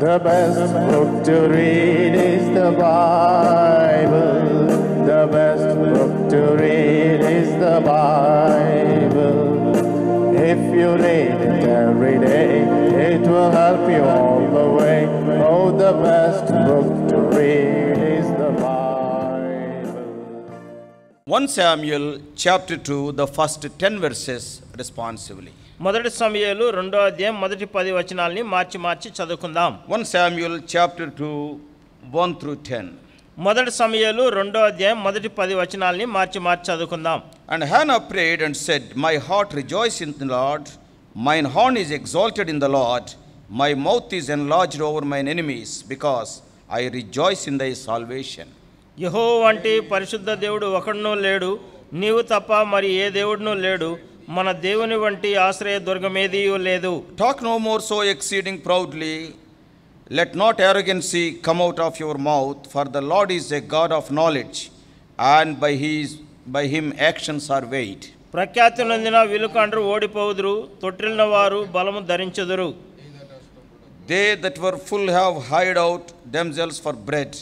The best book to read is the Bible. The best book to read is the Bible. If you read it every day, it will help you all the way. Oh, the best book to read is the Bible. 1 Samuel chapter 2, the first 10 verses responsively. మొదటి సమయాలు రెండో అధ్యాయం మొదటి పది వచనాలని మార్చి మార్చి చదువుకుందాం one Samuel chapter two one through ten మొదటి సమయాలు రెండో అధ్యాయం మొదటి పది వచనాలని మార్చి మార్చి చదువుకుందాం and Hannah prayed and said my heart rejoice in the Lord mine horn is exalted in the Lord my mouth is enlarged over mine enemies because I rejoice in thy salvation యహో వంటి పరిశుద్ధ దేవుడు ఒకడునూ లేడు నీవు తప్ప మరి ఏ దేవుడునూ లేడు మన దేవుని వంటి ఆశ్రయ దుర్గమేది లేదు talk no more so exceeding proudly let not arrogancy come out of your mouth for the Lord is a God of knowledge and by his by him actions are weighed ప్రఖ్యాతి నొందిన విలుకాండ్రు ఓడిపోదురు తొట్టిలిన వారు బలము ధరించదురు they that were full have hired out themselves for bread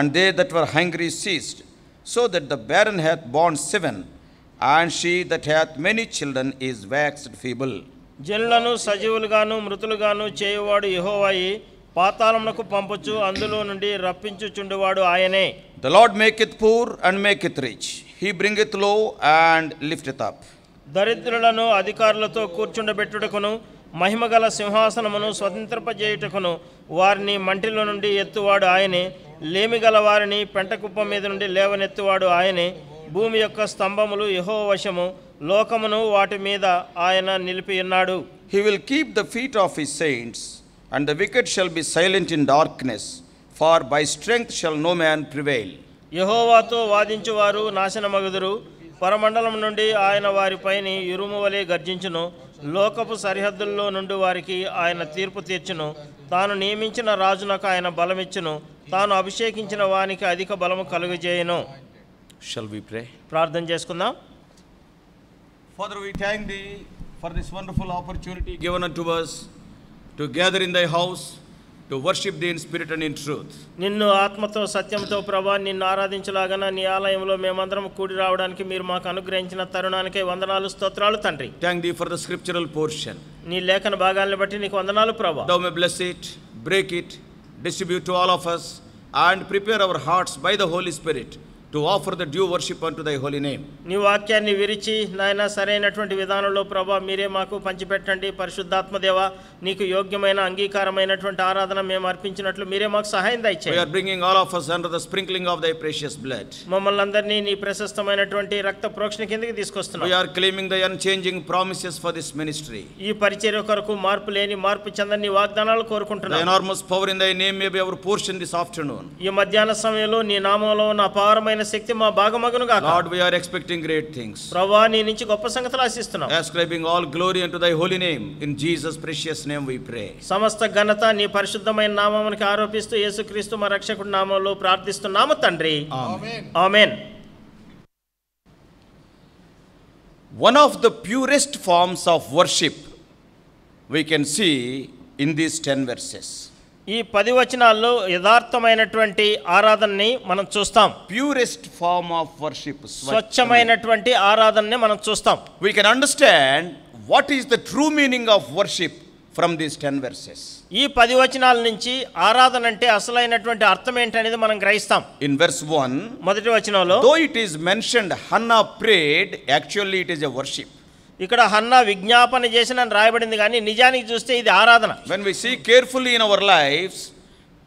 and they that were hungry ceased so that the barren hath బాండ్ seven and she that hath many children is waxed feeble జన్లను సజీవులుగాను మృతులుగాను చేయువాడు యహోవాయి పాతాళమునకు పంపొచ్చు అందులో నుండి రప్పించుచుండువాడు ఆయనే the Lord maketh poor and maketh rich he bringeth low and lifteth up దరిద్రులను అధికారులతో కూర్చుండబెట్టుటకును మహిమగల సింహాసనమును స్వతంత్రపజేయుటకును వారిని మంటిలో నుండి ఎత్తువాడు ఆయనే లేమిగల వారిని పెంటకుప్ప మీద నుండి లేవనెత్తువాడు ఆయనే భూమి యొక్క స్తంభములు వశము లోకమును వాటి మీద ఆయన నిలిపి ఉన్నాడు he will keep the feet of his saints and the wicked shall be silent in darkness for by strength shall no man prevail యహోవాతో వాదించువారు నాశనమగుదురు పరమండలం నుండి ఆయన వారిపైని ఇరుము వలె గర్జించును లోకపు సరిహద్దుల్లో నుండి వారికి ఆయన తీర్పు తీర్చును తాను నియమించిన రాజునకు ఆయన బలమిచ్చును తాను అభిషేకించిన వానికి అధిక బలము కలుగజేయను షల్ వి ప్రే ప్రార్థన చేసుకుందాం father we thank thee for this wonderful opportunity given to us to gather in thy house to worship thee in spirit and in truth నిన్ను ఆత్మతో సత్యంతో ప్రభా నిన్ను ఆరాధించలాగన నీ ఆలయంలో మేమందరం కూడి రావడానికి మీరు మాకు అనుగ్రహించిన తరుణానికి వందనాలు స్తోత్రాలు తండ్రి thank thee for the scriptural portion నీ లేఖన భాగాలను బట్టి నీకు వందనాలు ప్రభా thou may bless it break it distribute to all of us and prepare our hearts by the Holy Spirit to offer the due worship unto thy holy name నీ వాక్యాన్ని విరిచి నాయన సరైనటువంటి విధానంలో ప్రభా మీరే మాకు పంచిపెట్టండి పరిశుద్ధాత్మదేవ నీకు యోగ్యమైన అంగీకారమైనటువంటి ఆరాధన మేము అర్పించినట్లు మీరే మాకు సహాయం దయచేయండి are bringing all of us under the sprinkling of thy precious blood మమ్మల్ని అందరినీ నీ ప్రశస్తమైనటువంటి రక్త ప్రోక్షణ కిందకి తీసుకొస్తున్నాం we are claiming the unchanging promises for this ministry ఈ పరిచర్య కొరకు మార్పు లేని మార్పు చెందని వాగ్దానాలు కోరుకుంటున్నాం enormous power in thy name may be our portion this afternoon ఈ మధ్యాహ్న సమయంలో నీ నామంలో ఉన్న అపారమైన నమ్మకమైన శక్తి మా భాగమగనుగా Lord we are expecting great things ప్రభువా నీ నుంచి గొప్ప సంగతులు ఆశిస్తున్నాం ascribing all glory to thy holy name in Jesus precious name we pray సమస్త ఘనత నీ పరిశుద్ధమైన నామమునకి ఆరోపిస్తూ యేసుక్రీస్తు మా రక్షకుడి నామములో ప్రార్థిస్తున్నాము తండ్రి ఆమేన్ ఆమేన్ one of the purest forms of worship we can see in these ten verses ఈ పది వచనాల్లో యథార్థమైనటువంటి ఆరాధనని మనం చూస్తాం ప్యూరెస్ట్ ఫార్మ్ ఆఫ్ వర్షిప్ స్వచ్ఛమైనటువంటి ఆరాధనని మనం చూస్తాం we can understand what is the true meaning of worship from these ten verses ఈ పది వచనాల నుంచి ఆరాధన అంటే అసలైనటువంటి అర్థం ఏంటనేది మనం గ్రహిస్తాం ఇన్ వర్స్ వన్ మొదటి వచనంలో though it is mentioned Hannah prayed actually it is a worship ఇక్కడ హన్నా విజ్ఞాపన చేసిన రాయబడింది కానీ నిజానికి చూస్తే ఇది ఆరాధన when we see carefully in our life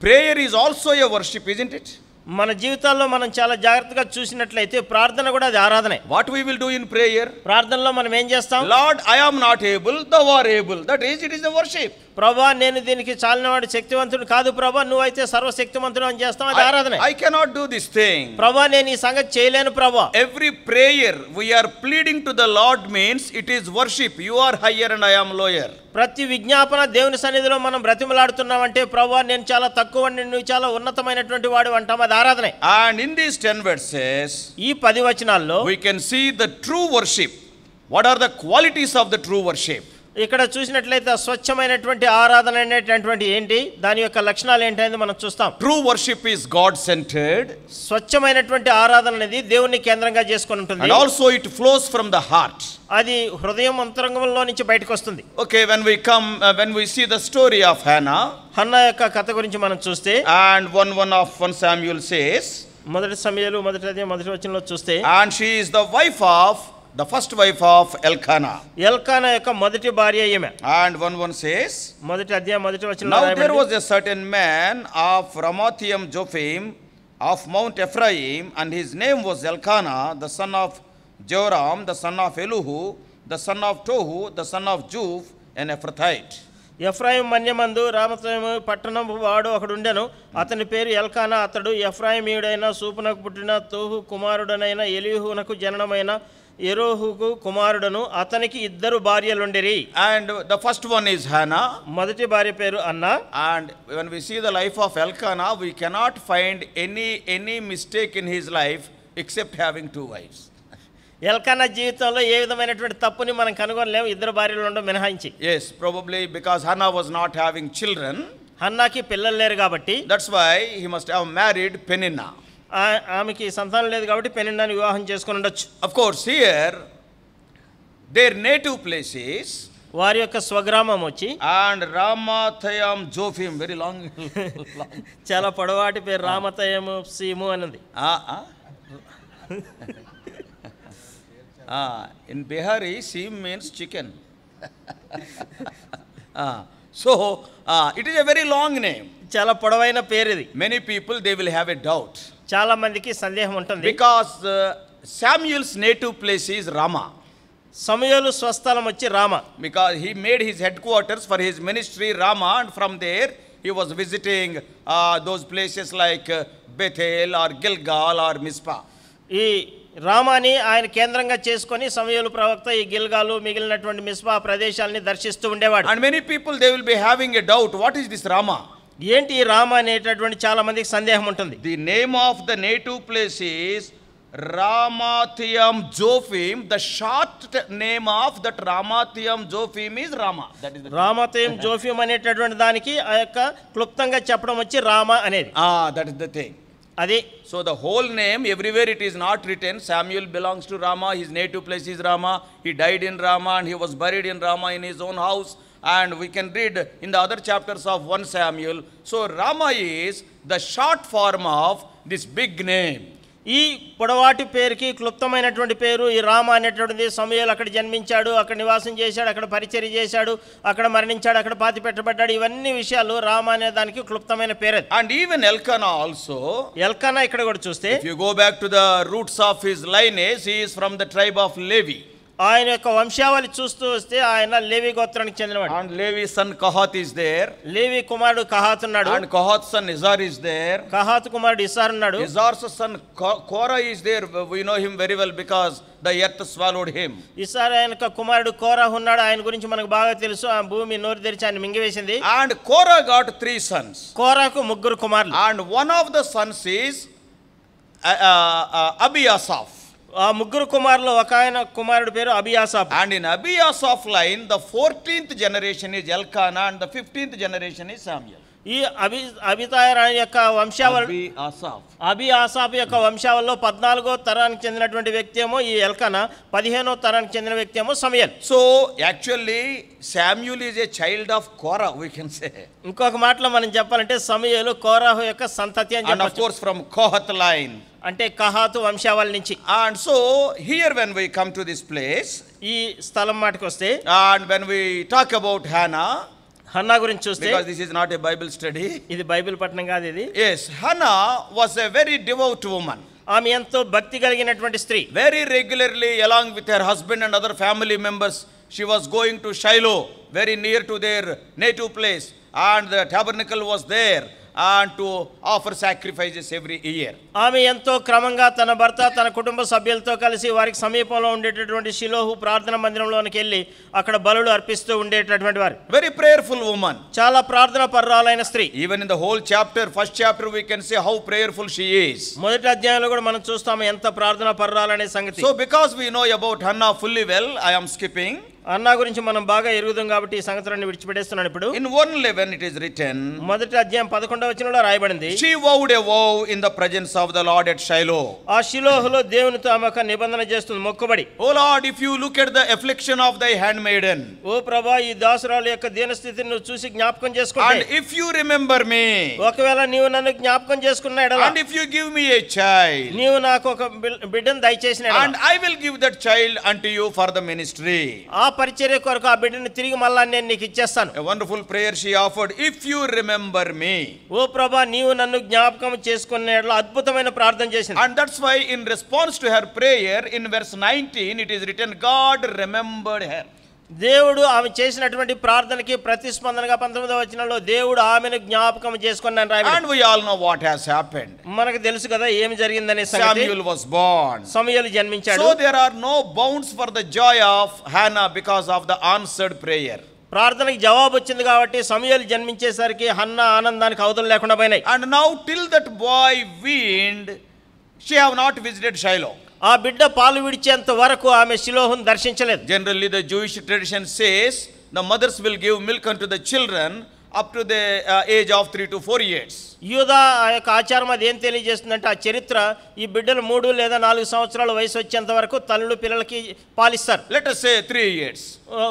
prayer is also a worship is it మన జీవితాల్లో మనం చాలా జాగ్రత్తగా చూసినట్లయితే ప్రార్థన కూడా అది ఆరాధనే what we will do in prayer ప్రార్థనలో మనం ఏం చేస్తాం Lord I am not able the war able that is it is the worship ప్రభా నేను దీనికి చాలినవాడు శక్తివంతుడు కాదు ప్రభా నువ్వు అయితే సర్వశక్తివంతుడు అని చేస్తాం అది ఆరాధన I cannot do this thing ప్రభా నేను ఈ సంగతి చేయలేను ప్రభా every prayer we are pleading to the Lord means it is worship you are higher and I am lower ప్రతి విజ్ఞాపన దేవుని సన్నిధిలో మనం బ్రతిమలాడుతున్నామంటే ప్రభు నేను చాలా తక్కువ నువ్వు చాలా ఉన్నతమైనటువంటి వాడు అంటాం అది ఆరాధనే and in these ten verses ఈ పది వచనాల్లో we can see the true worship what are the qualities of the true worship ఇక్కడ చూసినట్లయితే స్వచ్ఛమైనటువంటి ఆరాధన అనేటటువంటి ఏంటి దాని యొక్క లక్షణాలు ఏంటి అనేది మనం చూస్తాం true worship is God centred స్వచ్ఛమైనటువంటి ఆరాధన అనేది దేవుని కేంద్రంగా చేసుకుని ఉంటుంది also it flows from the heart అది హృదయం అంతరంగంలో నుంచి బయటకు వస్తుంది okay when we come when we see the story of Hannah Hannah యొక్క కథ గురించి మనం చూస్తే and one one of one Samuel says మొదటి సమయాలు మొదటి మొదటి వచనంలో చూస్తే and she is the wife of the first wife of Elkanah Elkanah యొక్క మొదటి భార్య ఈమె అండ్ వన్ వన్ says. మొదటి అధ్యాయం మొదటి వచనం Now there was a certain man of Ramathaim Jophim of mount Ephraim and his name was Elkanah the son of Jeroham the son of Elihu the son of Tohu the son of Zuph an Ephrathite. Ephraim మన్యమందు రామతయము పట్టణం వాడు ఒకడుండెను అతని పేరు ఎల్కానా అతడు ఎఫ్రాయిమీయుడైన సూపునకు పుట్టిన తోహు కుమారుడనైన ఎలిహునకు జననమైన ఎరోహుకు కుమారుడను అతనికి ఇద్దరు భార్యలుండిరి and the first one is Hannah మొదటి భార్య పేరు Anna and when we see the life of Elkanah we cannot find any any mistake in his life except having two wives Elkanah జీవితంలో ఏ విధమైనటువంటి తప్పుని మనం కనుగొనలేము ఇద్దరు భార్యలు ఉండడం మినహాయించి yes probably because Hannah was not having children హన్నాకి పిల్లలు లేరు కాబట్టి that's why he must have married Peninnah ఆమెకి సంతానం లేదు కాబట్టి పెనిన్నాని వివాహం చేసుకుని ఉండొచ్చు of course here their native places వారి యొక్క స్వగ్రామం వచ్చి and Ramathaim Zophim very long చాలా పొడవాటి పేరు రామథయం సీము అన్నది in Hebrew seem means chicken so it is a very long name చాలా పొడవైన పేరు ఇది many people they will have a doubt చాలా మందికి సందేహం ఉంటుంది because Samuel's native place is Ramah సమయలు స్వస్థలం వచ్చి Ramah because he made his headquarters for his ministry Ramah and from there he was visiting those places like Bethel or Gilgal or Mizpah ఈ రామాని ఆయన కేంద్రంగా చేసుకుని సమయలు ప్రవక్త ఈ గిల్గాలు మిగిలినటువంటి మిస్పా ప్రదేశాలని దర్శిస్తూ ఉండేవాడు and many people they will be having a doubt what is this Ramah ఏంటి రామ అనేటటువంటి చాలా మందికి సందేహం ఉంటుంది the name of the native place is Ramathaim Zophim the short name of that Ramathaim Zophim is Ramah that is Ramathaim Zophim అనేటటువంటి దానికి ఆ యొక్క క్లుప్తంగా చెప్పడం వచ్చి రామ అనేది ఆ దట్ ఇస్ ద థింగ్ అది so the whole name everywhere it is not written Samuel belongs to Ramah his native place is Ramah he died in Ramah and he was buried in Ramah in his own house and we can read in the other chapters of one Samuel. So Ramah is the short form of this big name ఈ పొడవాటి పేరుకి క్లుప్తమైనటువంటి పేరు ఈ రామ అనేటువంటిది Samuel అక్కడ జన్మించాడు అక్కడ నివాసం చేశాడు అక్కడ పరిచర్య చేశాడు అక్కడ మరణించాడు అక్కడ పాతి పెట్టబడ్డాడు ఇవన్నీ విషయాలు రామ అనే దానికి క్లుప్తమైన పేరు and even Elkanah also Elkanah ఇక్కడ కూడా చూస్తే you go back to the roots of his lineage he is from the tribe of Levi ఆయన యొక్క వంశావళి చూస్తూ వస్తే ఆయన లేవి గోత్రానికి చెందినవాడు and Levi son Kohath is there Levi కుమారుడు కహాత్ ఉన్నాడు and Kohath son Izhar is there Kohath కుమారుడు ఇసార్ ఉన్నాడు Izhar son Korah is there we know him very well because the earth swallowed him Izhar ఆయన కుమారుడు కోరా ఉన్నాడు ఆయన గురించి మనకు బాగా తెలుసు ఆ భూమి నోరు తెరిచి ఆయన మింగివేసింది and Korah got three sons కోరాకు ముగ్గురు కుమారులు and one of the sons is Ebiasaph ఆ ముగ్గురు కుమారులు ఒక ఆయన కుమారుడు పేరు Ebiasaph and in Ebiasaph line the fourteenth generation is Elkanah and the fifteenth generation is Samuel ఈ అభి అభితాయ రాణి యొక్క వంశావళి అభి ఆసాఫ్ యొక్క వంశావళిలో పద్నాలుగో తరానికి చెందినటువంటి వ్యక్తి ఏమో ఈ ఎల్కన పదిహేనో తరానికి చెందిన వ్యక్తి ఏమో Samuel so actually Samuel is a child of Korah we can say ఇంకొక మాటలో మనం చెప్పాలంటే సమయలు కోరాహ్ యొక్క సంతతి అని of course from Kohath line అంటే కహాతు వంశావళి నుంచి and so here when we come to this place ఈ స్థలం మాటకు వస్తే and when we talk about Hannah Hannah గురించి చూస్తే because this is not a Bible study ఇది బైబిల్ పట్టణం కాదు ఇది yes Hannah was a very devout woman ఆమె ఎంతో భక్తి కలిగినటువంటి స్త్రీ very regularly along with her husband and other family members she was going to Shiloh very near to their native place and the tabernacle was there to offer sacrifices every year ఆమె ఎంతో క్రమంగా తన భర్త తన కుటుంబ సభ్యులతో కలిసి వారికి సమీపంలో ఉండేటటువంటి శిలోహు ప్రార్థన మందిరంలోనికి వెళ్ళి అక్కడ బలులు అర్పిస్తూ ఉండేటటువంటి వారు వెరీ ప్రేయర్ఫుల్ ఉమెన్ చాలా ప్రార్థన పర్రాలైన స్త్రీ even in the whole chapter first chapter we can see how prayerful she is మొదటి అధ్యాయంలో కూడా మనం చూస్తాము ఎంత ప్రార్థన పర్రాలనే సంగతి so because we know about Hannah fully well I am skipping Anna గురించి మనం బాగా ఎరుగుదాం కాబట్టి ఈ సంవత్సరాన్ని విడిచిపెట్టేస్తున్నాను ఇప్పుడు in one eleven it is written మొదటి అధ్యాయం పదకొండవ వచ్చిన రాయబడింది she vowed a vow in the presence of the Lord at Shiloh ఆ షిలోహులో దేవునితో ఆమె ఒక నిబంధన చేస్తుంది మొక్కుబడి O Lord if you look at the affliction of thy handmaiden ఓ ప్రభా ఈ దాసురాలు యొక్క స్థితిని నువ్వు చూసి జ్ఞాపకం చేసుకుంటే and if you remember me ఒకవేళ నీవు నన్ను జ్ఞాపకం చేసుకున్నాడు and if you give me a child నీవు నాకు ఒక బిడ్డను దయచేసిన and I will give that child unto you for the ministry ఆ పరిచర్య కొరకు ఆ బిడ్డను తిరిగి మళ్ళా నేను నీకు ఇచ్చేస్తాను wonderful prayer she offered if you remember me ఓ ప్రభా నీవు నన్ను జ్ఞాపకం చేసుకునేట్లా అద్భుతమైన ప్రార్థన చేసింది and that's why in response to her prayer in verse 19 it is written God remembered her దేవుడు ఆమె చేసినటువంటి ప్రార్థనకి ప్రతిస్పందనగా పంతొమ్మిదవ వచనంలో దేవుడు ఆమెను జ్ఞాపకం చేసుకున్నాను రాయ and we all know what has happened మనకు తెలుసు కదా ఏమి జరిగిందనే సంగతి సామ్యూల్ వాస్ బోర్న్ సమూయేలు జన్మించాడు so there are no bounds for the joy of Hannah because of the answered prayer ప్రార్థనకి జవాబు వచ్చింది కాబట్టి సమయాలు జన్మించేసరికి హన్న ఆనందానికి అవతలు లేకుండా పోయినాయి and now till that boy weaned she have not visited Shiloh ఆ బిడ్డ పాలు విడిచేంత వరకు ఆమె శిలోహం దర్శించలేదు generally the Jewish tradition says the mothers will give milk unto the children up to the age of three to four years యూదా ఆ యొక్క ఆచారం అది ఏం తెలియజేస్తుందంటే ఆ చరిత్ర ఈ బిడ్డలు మూడు లేదా నాలుగు సంవత్సరాల వయసు వచ్చేంత వరకు తల్లులు పిల్లలకి పాలిస్తారు లెట్ అస్ సే ఇయర్స్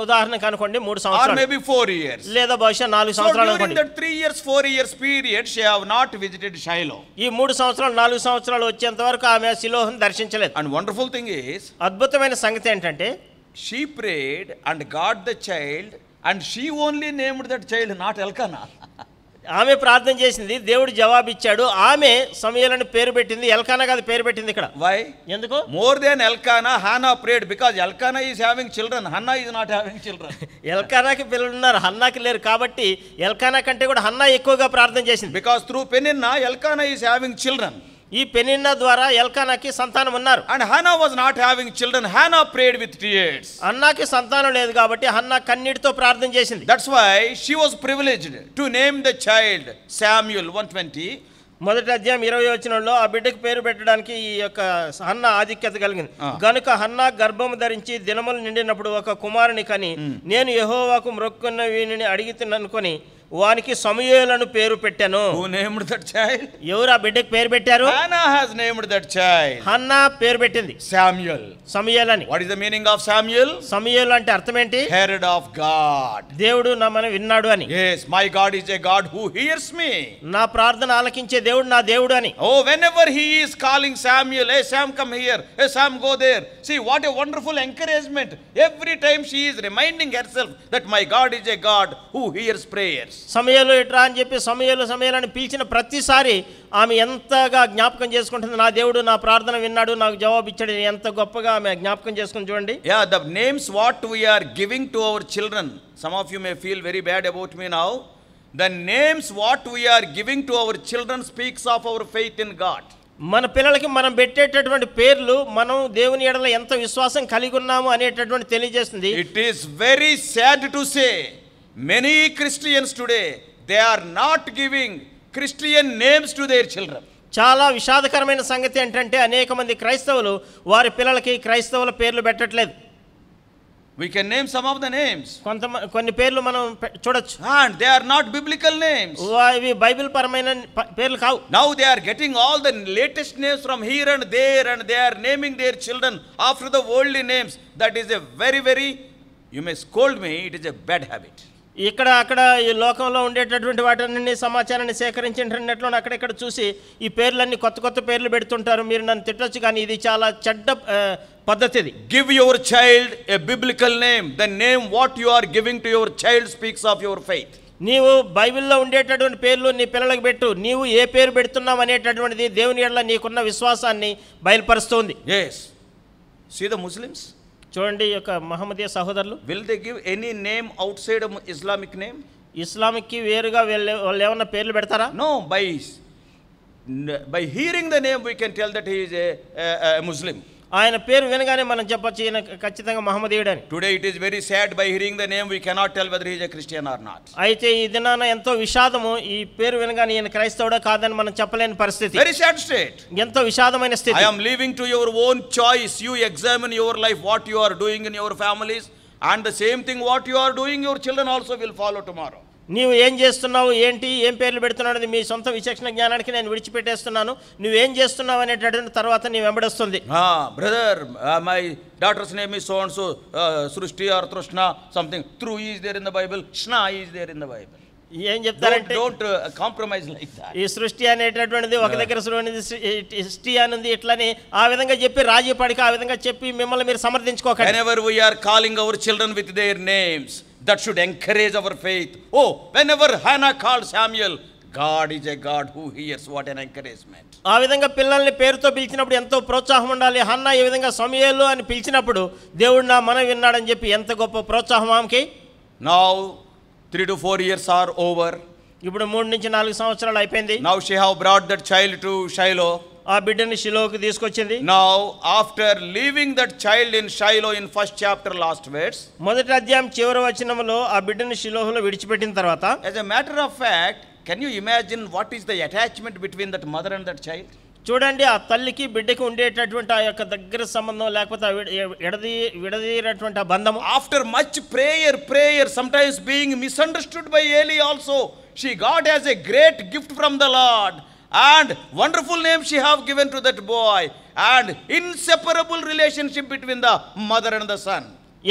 ఉదాహరణకు అనుకోండి మూడు సంవత్సరాలు మేబీ ఫోర్ ఇయర్స్ లేదా బహుశా నాలుగు సంవత్సరాలు three years four years period she have not visited Shiloh ఈ మూడు సంవత్సరాలు నాలుగు సంవత్సరాలు వచ్చేంత వరకు ఆమె శిలోహం దర్శించలేదు అండ్ వండర్ఫుల్ థింగ్ ఈస్ అద్భుతమైన సంగతి ఏంటంటే she prayed and got the child and she only named that child not Elkanah ఆమె ప్రార్థన చేసింది దేవుడు జవాబు ఇచ్చాడు ఆమె సమయాలను పేరు పెట్టింది ఎల్కానా కాదు పేరు పెట్టింది ఇక్కడ వై ఎందుకు more than Elkanah Hannah prayed because Elkanah is having children Hannah is not having children ఎల్కానాకి పిల్లలు ఉన్నారు హన్నాకి లేరు కాబట్టి ఎల్కానా కంటే కూడా హన్నా ఎక్కువగా ప్రార్థన చేసింది because through Pen Elkanah is having children ఈ పెనిన్న ద్వారా ఎల్కానాకి సంతానం ఉన్నారు and Hannah was not having children Hannah prayed with tears అన్నాకి సంతానం లేదు కాబట్టి హన్నా కన్నీటితో ప్రార్థన చేసింది that's why she was privileged to name the child Samuel one మొదటి అధ్యాయం ఇరవై వచనంలో ఆ బిడ్డకు పేరు పెట్టడానికి ఈ యొక్క హన్న ఆధిక్యత కలిగింది గనుక హన్న గర్భం ధరించి దినములు నిండినప్పుడు ఒక కుమారుని కని నేను యహోవాకు మొక్కున్న వీనిని అడిగితున్ననుకొని వానికి సమయలను పేరు పెట్టాను హూ నేమ్డ్ దట్ చైల్డ్ ఎవరు ఆ బిడ్డకి పేరు పెట్టారు Hannah has named that child Hannah పేరు పెట్టింది శామ్యుయల్ సమయల్ అని what is the meaning of Samuel Samuel అంటే అర్థం ఏంటి హెరడ్ ఆఫ్ గాడ్ దేవుడు నా మనం విన్నాడు అని yes my god is a god who hears me నా ప్రార్థన ఆలకించే దేవుడు నా దేవుడు అని oh whenever he is calling Samuel hey Sam come here hey Sam go there see what a wonderful encouragement every time she is reminding herself that my God is a God who hears prayers సమయాలు ఎట్రా అని చెప్పి సమయాలు సమయాలని పిలిచిన ప్రతిసారి ఆమె ఎంతగా జ్ఞాపకం చేసుకుంటుంది నా దేవుడు నా ప్రార్థన విన్నాడు నాకు జవాబు ఇచ్చాడు ఎంత గొప్పగా ఆమె జ్ఞాపకం చేసుకుని చూడండి yeah the names what we are giving to our children some of you may feel very bad about me now the names what we are giving to our children speaks of our faith in God మన పిల్లలకి మనం పెట్టేటటువంటి పేర్లు మనం దేవుని ఎడల ఎంత విశ్వాసం కలిగి ఉన్నాము అనేటటువంటి తెలియజేస్తుంది it is very sad to say many Christians today they are not giving Christian names to their children చాలా విషాదకరమైన సంగతి ఏంటంటే అనేక మంది క్రైస్తవులు వారి పిల్లలకి క్రైస్తవుల పేర్లు పెట్టట్లేదు we can name some of the names కొంత కొన్ని పేర్లు మనం చూడొచ్చు and they are not biblical names ఇవి బైబిల్ పరమైన పేర్లు కావు now they are getting all the latest names from here and there and they are naming their children after the old names that is a very very you may scold me it is a bad habit ఇక్కడ అక్కడ ఈ లోకంలో ఉండేటటువంటి వాటిని సమాచారాన్ని సేకరించి ఇంటర్నెట్లో అక్కడెక్కడ చూసి ఈ పేర్లన్నీ కొత్త కొత్త పేర్లు పెడుతుంటారు మీరు నన్ను తిట్టొచ్చు కానీ ఇది చాలా చెడ్డ పద్ధతిది give your child a biblical name the name what you are giving to your child speaks of your faith నీవు బైబిల్లో ఉండేటటువంటి పేర్లు నీ పిల్లలకు పెట్టు నీవు ఏ పేరు పెడుతున్నావు అనేటటువంటిది దేవుని ఎడల నీకున్న విశ్వాసాన్ని బయలుపరుస్తుంది ఎస్ సీ ద ముస్లిమ్స్ చూడండి యొక్క మహమ్మదీయ సహోదరులు will they give any name outside Islamic name ఇస్లామిక్కి వేరుగా వాళ్ళు ఏమన్నా పేర్లు పెడతారా no by by hearing the name we can tell that he is a Muslim ఆయన పేరు వినగానే మనం చెప్పొచ్చు ఈయన ఖచ్చితంగా మహమ్మదీయుడు అని today it is very sad by hearing the name we cannot tell whether is a Christian or not అయితే ఈ దినాన ఎంతో విషాదము ఈ పేరు వినగానే ఈయన క్రైస్తవుడా కాదని మనం చెప్పలేని పరిస్థితి వెరీ సాడ్ స్టేట్ ఎంతో విషాదమైన స్థితి I am leaving to your own choice you examine your life what you are doing in your families and the same thing what you are doing your children also will follow tomorrow నీవు ఏం చేస్తున్నావు ఏంటి ఏం పేర్లు పెడుతున్నాడు మీ సొంత విచక్షణ జ్ఞానానికి నేను విడిచిపెట్టేస్తున్నాను నువ్వు ఏం చేస్తున్నావు అనేటటువంటి తర్వాత నీ వెంబడిస్తుంది brother my doctor's name is సోన్స్ Srishti or Trishna something through is there in the Bible స్నా is there in the Bible ఏం చెప్తారంటే డోంట్ కాంప్రమైజ్ లైక్ ఈ సృష్టి అనేటటువంటిది ఒక దగ్గర సృష్టి అనేది ఇట్లని ఆ విధంగా చెప్పి రాజీ పడిక ఆ విధంగా చెప్పి మిమ్మల్ని మీరు సమర్థించుకోకండి ever are calling our children with their names that should encourage our faith oh whenever Hannah call Samuel God is a God who hears what an encouragement ఆ విధంగా పిల్లల్ని పేరుతో పిలిచినప్పుడు ఎంతో ప్రోత్సాహం ఉండాలి హన్న ఈ విధంగా సమయాలు అని పిలిచినప్పుడు దేవుడు నా మనం విన్నాడని చెప్పి ఎంత గొప్ప ప్రోత్సాహం ఆమెకి now three to four years are over ఇప్పుడు మూడు నుంచి నాలుగు సంవత్సరాలు అయిపోయింది now she have brought that child to Shiloh ఆ బిడ్డని షిలోకి తీసుకొచ్చింది now after leaving that child in Shiloh in first chapter last words మొదటి అధ్యాయం చివరి వచనంలో ఆ బిడ్డని శిలోహలో విడిచిపెట్టిన తర్వాత as a matter of fact can you imagine what is the attachment between that mother and that child చూడండి ఆ తల్లికి బిడ్డకి ఉండేటటువంటి ఆ యొక్క దగ్గర సంబంధం లేకపోతే ఎడది విడదీరటువంటి ఆ బంధం after much prayer prayer some times being misunderstood by Eli also she got as a great gift from the Lord and wonderful name she have given to that boy and inseparable relationship between the mother and the son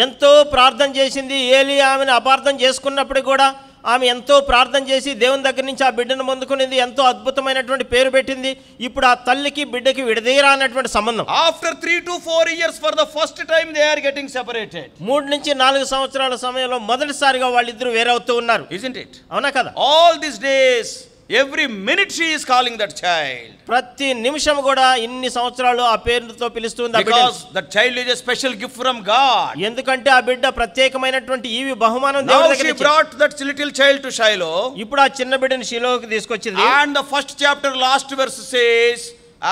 ఎంతో ప్రార్థన చేసింది ఏలి ఆమెను అపార్థం చేసుకున్నప్పుడు కూడా ఆమె ఎంతో ప్రార్థన చేసి దేవుని దగ్గర నుంచి ఆ బిడ్డను పొందుకునింది ఎంతో అద్భుతమైనటువంటి పేరు పెట్టింది ఇప్పుడు ఆ తల్లికి బిడ్డకి విడదీరా సంబంధం after three to four years for the first time they are getting separated మూడు నుంచి నాలుగు సంవత్సరాల సమయంలో మొదటిసారిగా వాళ్ళిద్దరూ వేరవుతూ ఉన్నారు ఇట్ అవునా కదా all this days every minute she is calling that child ప్రతి నిమిషం కూడా ఇన్ని సంవత్సరాలు ఆ పేరుతో పిలుస్తుంది because that child is a special gift from God ఎందుకంటే ఆ బిడ్డ ప్రత్యేకమైనటువంటి ఈవి బహుమానం దేవుడి దగ్గర brought that little child to Shiloh ఇప్పుడు ఆ చిన్న బిడ్డని షిలోకి తీసుకొచ్చింది and the first chapter last verse says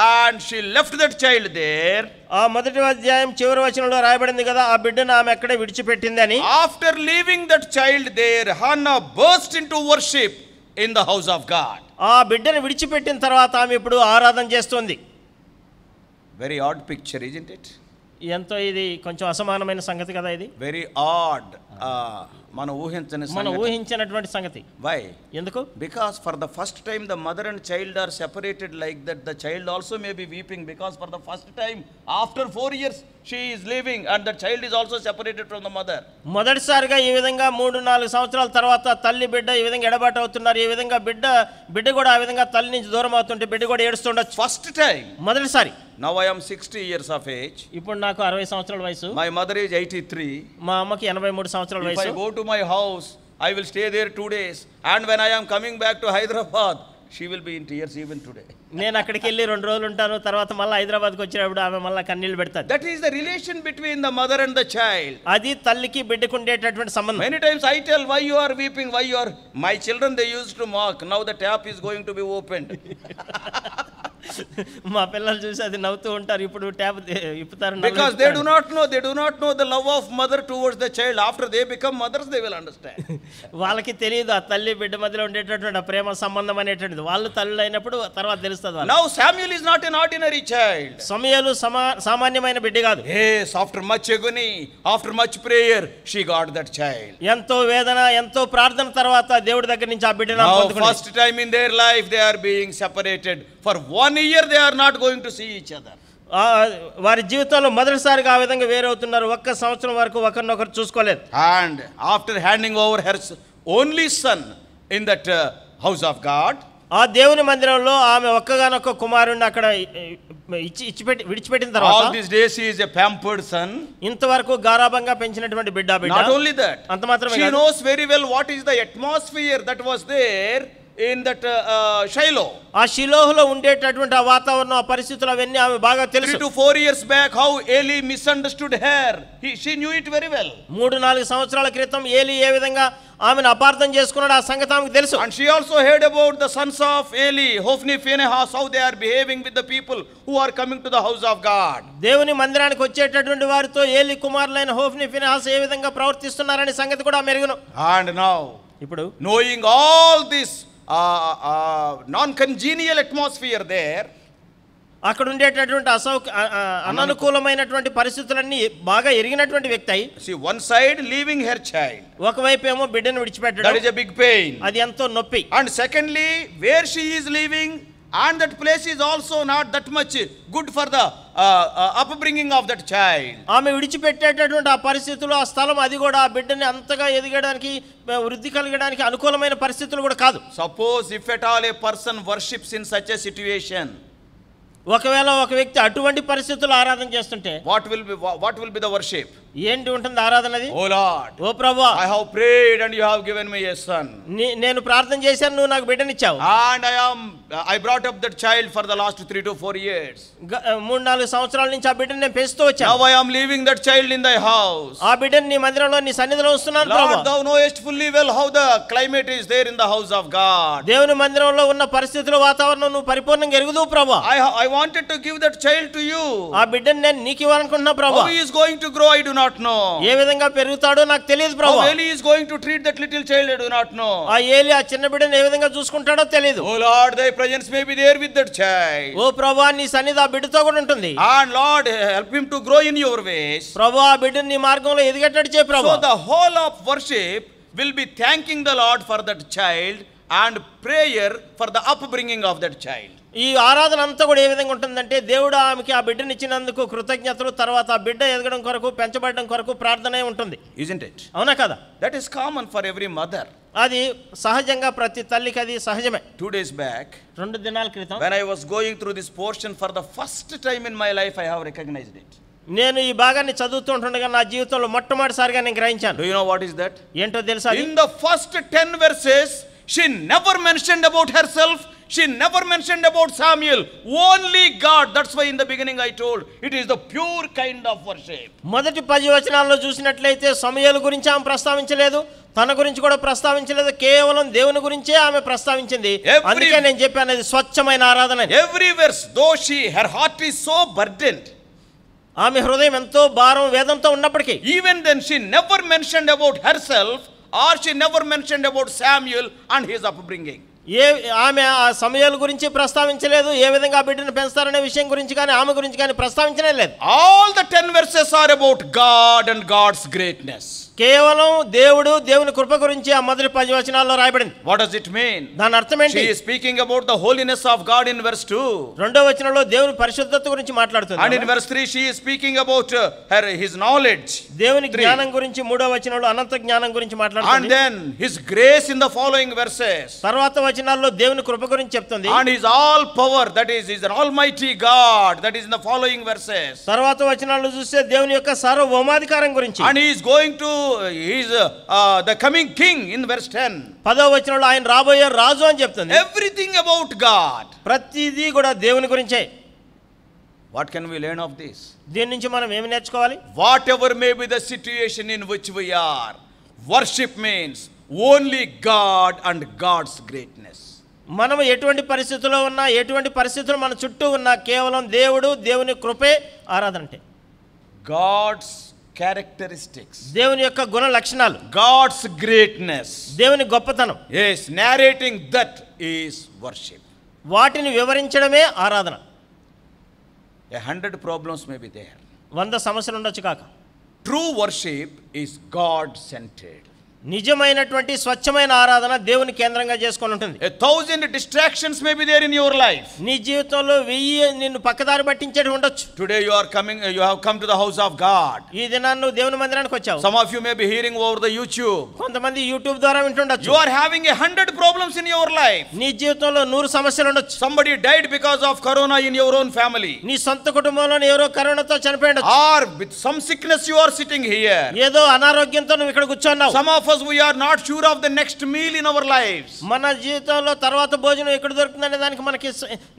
and she left that child there ఆ మొదటి అధ్యాయం చివరి వచనంలో రాయబడింది కదా ఆ బిడ్డను ఆమె అక్కడే విడిచిపెట్టిందని after leaving that child there Hannah burst into worship in the house of God ఆ బిడ్డను విడిచిపెట్టిన తర్వాత ఆమె ఇప్పుడు ఆరాధన చేస్తుంది వెరీ ఆడ్ పిక్చర్ ఇట్ ఎంతో ఇది కొంచెం అసమానమైన సంగతి కదా ఇది వెరీ ఆడ్ మనం ఊహించని మనం ఊహించినటువంటి సంగతి వై ఎందుకు because for the first time the mother and child are separated like that the child also may be weeping because for the first time after four years she is living and the child is also separated from the mother మొదటిసారిగా ఈ విధంగా మూడు నాలుగు సంవత్సరాల తర్వాత తల్లి బిడ్డ ఈ విధంగా ఎడబాటు అవుతున్నారు ఈ విధంగా బిడ్డ బిడ్డ కూడా ఆ విధంగా తల్లి నుంచి దూరం అవుతుంటే బిడ్డ కూడా ఏడుస్తుండొచ్చు ఫస్ట్ టైం మొదటిసారి now I'm sixty years of age ఇప్పుడు నాకు అరవై సంవత్సరాల వయసు my mother age eighty three మా అమ్మకి ఎనభై మూడు సంవత్సరాలు సంవత్సరాల వయసు I go to my house I will stay there two days and when I'm coming back to Hyderabad she will be in tears even today నేను అక్కడికి వెళ్ళి రెండు రోజులు ఉంటాను తర్వాత మళ్ళీ హైదరాబాద్కి వచ్చినప్పుడు ఆమె మళ్ళీ కన్నీళ్ళు పెడతాది that is the relation between the mother and the child అది తల్లికి బిడ్డకు ఉండేటటువంటి సంబంధం many times I tell why you are weeping why you are my children they use to mock now the tap is going to be open మా పిల్లలు చూసి అది నవ్వుతూ ఉంటారు ఇప్పుడు ట్యాబ్ ఇప్పుతారు because they do not know they do not know the love of mother towards the child after they become mothers they will understand వాళ్ళకి తెలియదు ఆ తల్లి బిడ్డ మధ్యలో ఉండేటటువంటి ప్రేమ సంబంధం అనేటువంటిది వాళ్ళు తల్లులు అయినప్పుడు తర్వాత తెలుస్తుంది now Samuel is not an ordinary child సమయాలు సామాన్యమైన బిడ్డ కాదు ఏ ఆఫ్టర్ మచ్ ఎగుని after much prayer she got that child ఎంతో వేదన ఎంతో ప్రార్థన తర్వాత దేవుడి దగ్గర నుంచి ఆ బిడ్డ first time in their life they are being separated for one year they are not going to see each other వారి జీవితంలో మొదటిసారిగా ఆ విధంగా వేరవుతున్నారు ఒక్క సంవత్సరం వరకు ఒకరినొకరు చూసుకోలేదు and after handing over hers only son in that house of God ఆ దేవుని మందిరంలో ఆమె ఒక్కగానొక్క కుమారుడిని అక్కడ ఇచ్చి ఇచ్చిపెట్టి విడిచిపెట్టిన తర్వాత this days is a son ఇంతవరకు గారాబంగా పెంచినటువంటి బిడ్డ బిడ్డ నాట్ ఓన్లీ దట్ అంత మాత్రమే she knows very well what is the atmosphere that was there in that Shiloh ఆ శిలోహలో ఉండేటటువంటి ఆ వాతావరణం ఆ పరిస్థితులు అవన్నీ ఆమె బాగా తెలుసు two four years back how Eli miss misunderstood her she knew it very well మూడు నాలుగు సంవత్సరాల క్రితం ఏలీ ఏ విధంగా ఆమెను అపార్థం చేసుకున్నాడు ఆ సంగతి ఆమెకు తెలుసు and she also heard about the sons of Eli Hophni Phinehas how they are behaving with the people who are coming to the house of God దేవుని మందిరానికి వచ్చేటటువంటి వారితో ఏలీ కుమారులైన హోఫ్ని ఫినెహాస్ ఏ విధంగా ప్రవర్తిస్తున్నారనే సంగతి కూడా మెరుగును అండ్ నౌ ఇప్పుడు knowing all this non congenial atmosphere there అక్కడ ఉండేటటువంటి అసౌక అననుకూలమైనటువంటి పరిస్థితులన్నీ బాగా ఎరిగినటువంటి వ్యక్తి అయి one side leaving her child ఒకవైపు ఏమో బిడ్డను విడిచిపెట్టడం బిగ్ పెయిన్ అది ఎంతో నొప్పి and secondly where she is leaving and that place is also not that much good for the upbringing of that child ఆమె విడిచిపెట్టేటటువంటి ఆ పరిస్థితులు ఆ స్థలం అది కూడా ఆ బిడ్డని అంతగా ఎదిగడానికి వృద్ధి కలగడానికి అనుకూలమైన పరిస్థితులు కూడా కాదు suppose if at all a person worships in such a ఒకవేళ ఒక వ్యక్తి అటువంటి పరిస్థితులు ఆరాధన చేస్తుంటే what will be what will be the worship ఏంటి ఉంటుంది ఆరాధనది oh ఓ లార్డ్ ఓ ప్రభువా I have prayed and you have given me son నేను ప్రార్థన చేశాను నువ్వు నాకు ఇచ్చావు and I am I brought up that child for the last 3 to 4 years మూడు నాలుగు సంవత్సరాల నుంచి ఆ బిడ్డని నేను పెంచుతూ వచ్చాను now I am leaving that child in thy house ఆ బిడ్డని నీ మందిరంలో నీ సన్నిధిలో ఉంచున్నాను ప్రభువా Lord thou knowest fully well how the climate is there in the house of God దేవుని మందిరంలో ఉన్న పరిస్థితులు వాతావరణం నువ్వు పరిపూర్ణంగా ఎరుగుదు ప్రభువా I I wanted to give that child to you ఆ బిడ్డని నేను నీకు ఇవ్వాలనుకుంటున్నా ప్రభువా how is going to grow I do not not know ఏ విధంగా పెరుగుతాడో నాకు తెలియదు ప్రభు how Eli is going to treat that little child I do not know ఆ ఏలి ఆ చిన్న బిడ్డను ఏ విధంగా చూసుకుంటాడో తెలియదు oh lord thy presence may be there with that child ఓ ప్రభువా నీ సన్నిధి ఆ బిడ్డతో కూడా ఉంటుంది and lord help him to grow in your ways ప్రభువా ఆ బిడ్డని నీ మార్గంలో ఎదిగేటట్టు చేయి ప్రభు so the whole of worship will be thanking the lord for that child and prayer for the upbringing of that child ఈ ఆరాధన అంతా కూడా ఏ విధంగా ఉంటుందంటే దేవుడు ఆమెకి ఆ బిడ్డను ఇచ్చినందుకు కృతజ్ఞతలు తర్వాత ఆ బిడ్డ ఎదగడం కొరకు పెంచబడడం కొరకు ప్రార్థనే ఉంటుంది ఇట్ అవునా కదా that is common for every mother అది సహజంగా ప్రతి తల్లికి అది సహజమే టూ డేస్ బ్యాక్ రెండు దినాల క్రితం when I was going through this portion for the first time in my life I have recognised it నేను ఈ భాగాన్ని చదువుతుంటుండగా నా జీవితంలో మొట్టమొదటిసారిగా నేను గ్రహించాను you know what is that ఏంటో తెలుసా in the first 10 verses never never about herself she never mentioned about Samuel only God that's why in the beginning I told it is the pure kind of worship మొదటి పది వచనాల్లో చూసినట్లయితే సమయాల గురించి ఆమె ప్రస్తావించలేదు తన గురించి కూడా ప్రస్తావించలేదు కేవలం దేవుని గురించే ఆమె ప్రస్తావించింది అందుకే నేను చెప్పాను అది స్వచ్ఛమైన ఆరాధన everywhere's though her heart is so burdened ఆమె హృదయం ఎంతో భారం వేదంతో ఉన్నప్పటికీ even then she never mentioned about herself or she never mention about Samuel and his bringing a ఆమె ఆ సమయాల గురించి ప్రస్తావించలేదు ఏ విధంగా బిడ్డను పెంచుతారనే విషయం గురించి కానీ ఆమె గురించి కానీ ప్రస్తావించలేదు all the ten verses are about God and God's greatness కేవలం దేవుడు దేవుని కృప గురించి ఆ మొదటి పది వచనాల్లో రాయబడింది వాట్ డస్ ఇట్ మీన్ దాని అర్థం ఏంటి she speaking about the holiness of God in verse 2 రెండో వచనంలో దేవుని పరిశుద్ధత గురించి మాట్లాడుతుంది and in verse 3 is speaking about her his knowledge దేవుని జ్ఞానం గురించి మూడో వచనంలో అనంత జ్ఞానం గురించి మాట్లాడుతుంది and then his grace in the following verses తర్వాత వచనాల్లో దేవుని కృప గురించి చెప్తుంది and his all power that is his almighty God that is in the following verses తర్వాత వచనాల్లో చూస్తే దేవుని యొక్క సర్వభౌమాధికారం గురించి and he is going to is the coming king in verse ten పదో వచనంలో ఆయన రాబోయే రాజు అని చెప్తుంది ఎవ్రీథింగ్ అబౌట్ గాడ్ ప్రతిదీ కూడా దేవుని గురించే what can we learn of this దీని నుంచి మనం ఏమి నేర్చుకోవాలి whatever may be the situation in which we are worship means only God and God's greatness మనం ఎటువంటి పరిస్థితుల్లో ఉన్నా ఎటువంటి పరిస్థితులు మన చుట్టూ ఉన్నా కేవలం దేవుడు దేవుని కృపే ఆరాధన అంటే గాడ్స్ క్యారెక్టరిస్టిక్స్ దేవుని యొక్క గుణ లక్షణాలు గాడ్స్ గ్రేట్నెస్ దేవుని గొప్పతనం is narrating that is worship వాటిని వివరించడమే ఆరాధన a hundred problems may be there వంద సమస్యలు ఉండొచ్చు కాక true worship is God centred నిజమైనటువంటి స్వచ్ఛమైన ఆరాధన దేవుని కేంద్రంగా చేసుకొని ఉంటుంది a thousand distractions may be there in your life నీ జీవితంలో వెయ్యి నిన్ను పక్కదారి పట్టించేటి ఉండొచ్చు today you are coming you have come to the house of God ఈ దినాన్ని నువ్వు దేవుని మందిరానికి వచ్చావు some of you may be hearing over the YouTube కొంతమంది యూట్యూబ్ ద్వారా వింటుండొచ్చు you are having a 100 problems in your life నీ జీవితంలో 100 సమస్యలు ఉండొచ్చు somebody died because of corona in your own family నీ సొంత కుటుంబంలో ఎవరో కరోనాతో చనిపోయిండొచ్చు or with some sickness you are sitting here ఏదో అనారోగ్యంతో నువ్వు ఇక్కడ కూర్చున్నావు some of because we are not sure of the next meal in our life మన జీవితంలో తర్వాత భోజనం ఎక్కడ దొరుకుతుందనే దానికి మనకి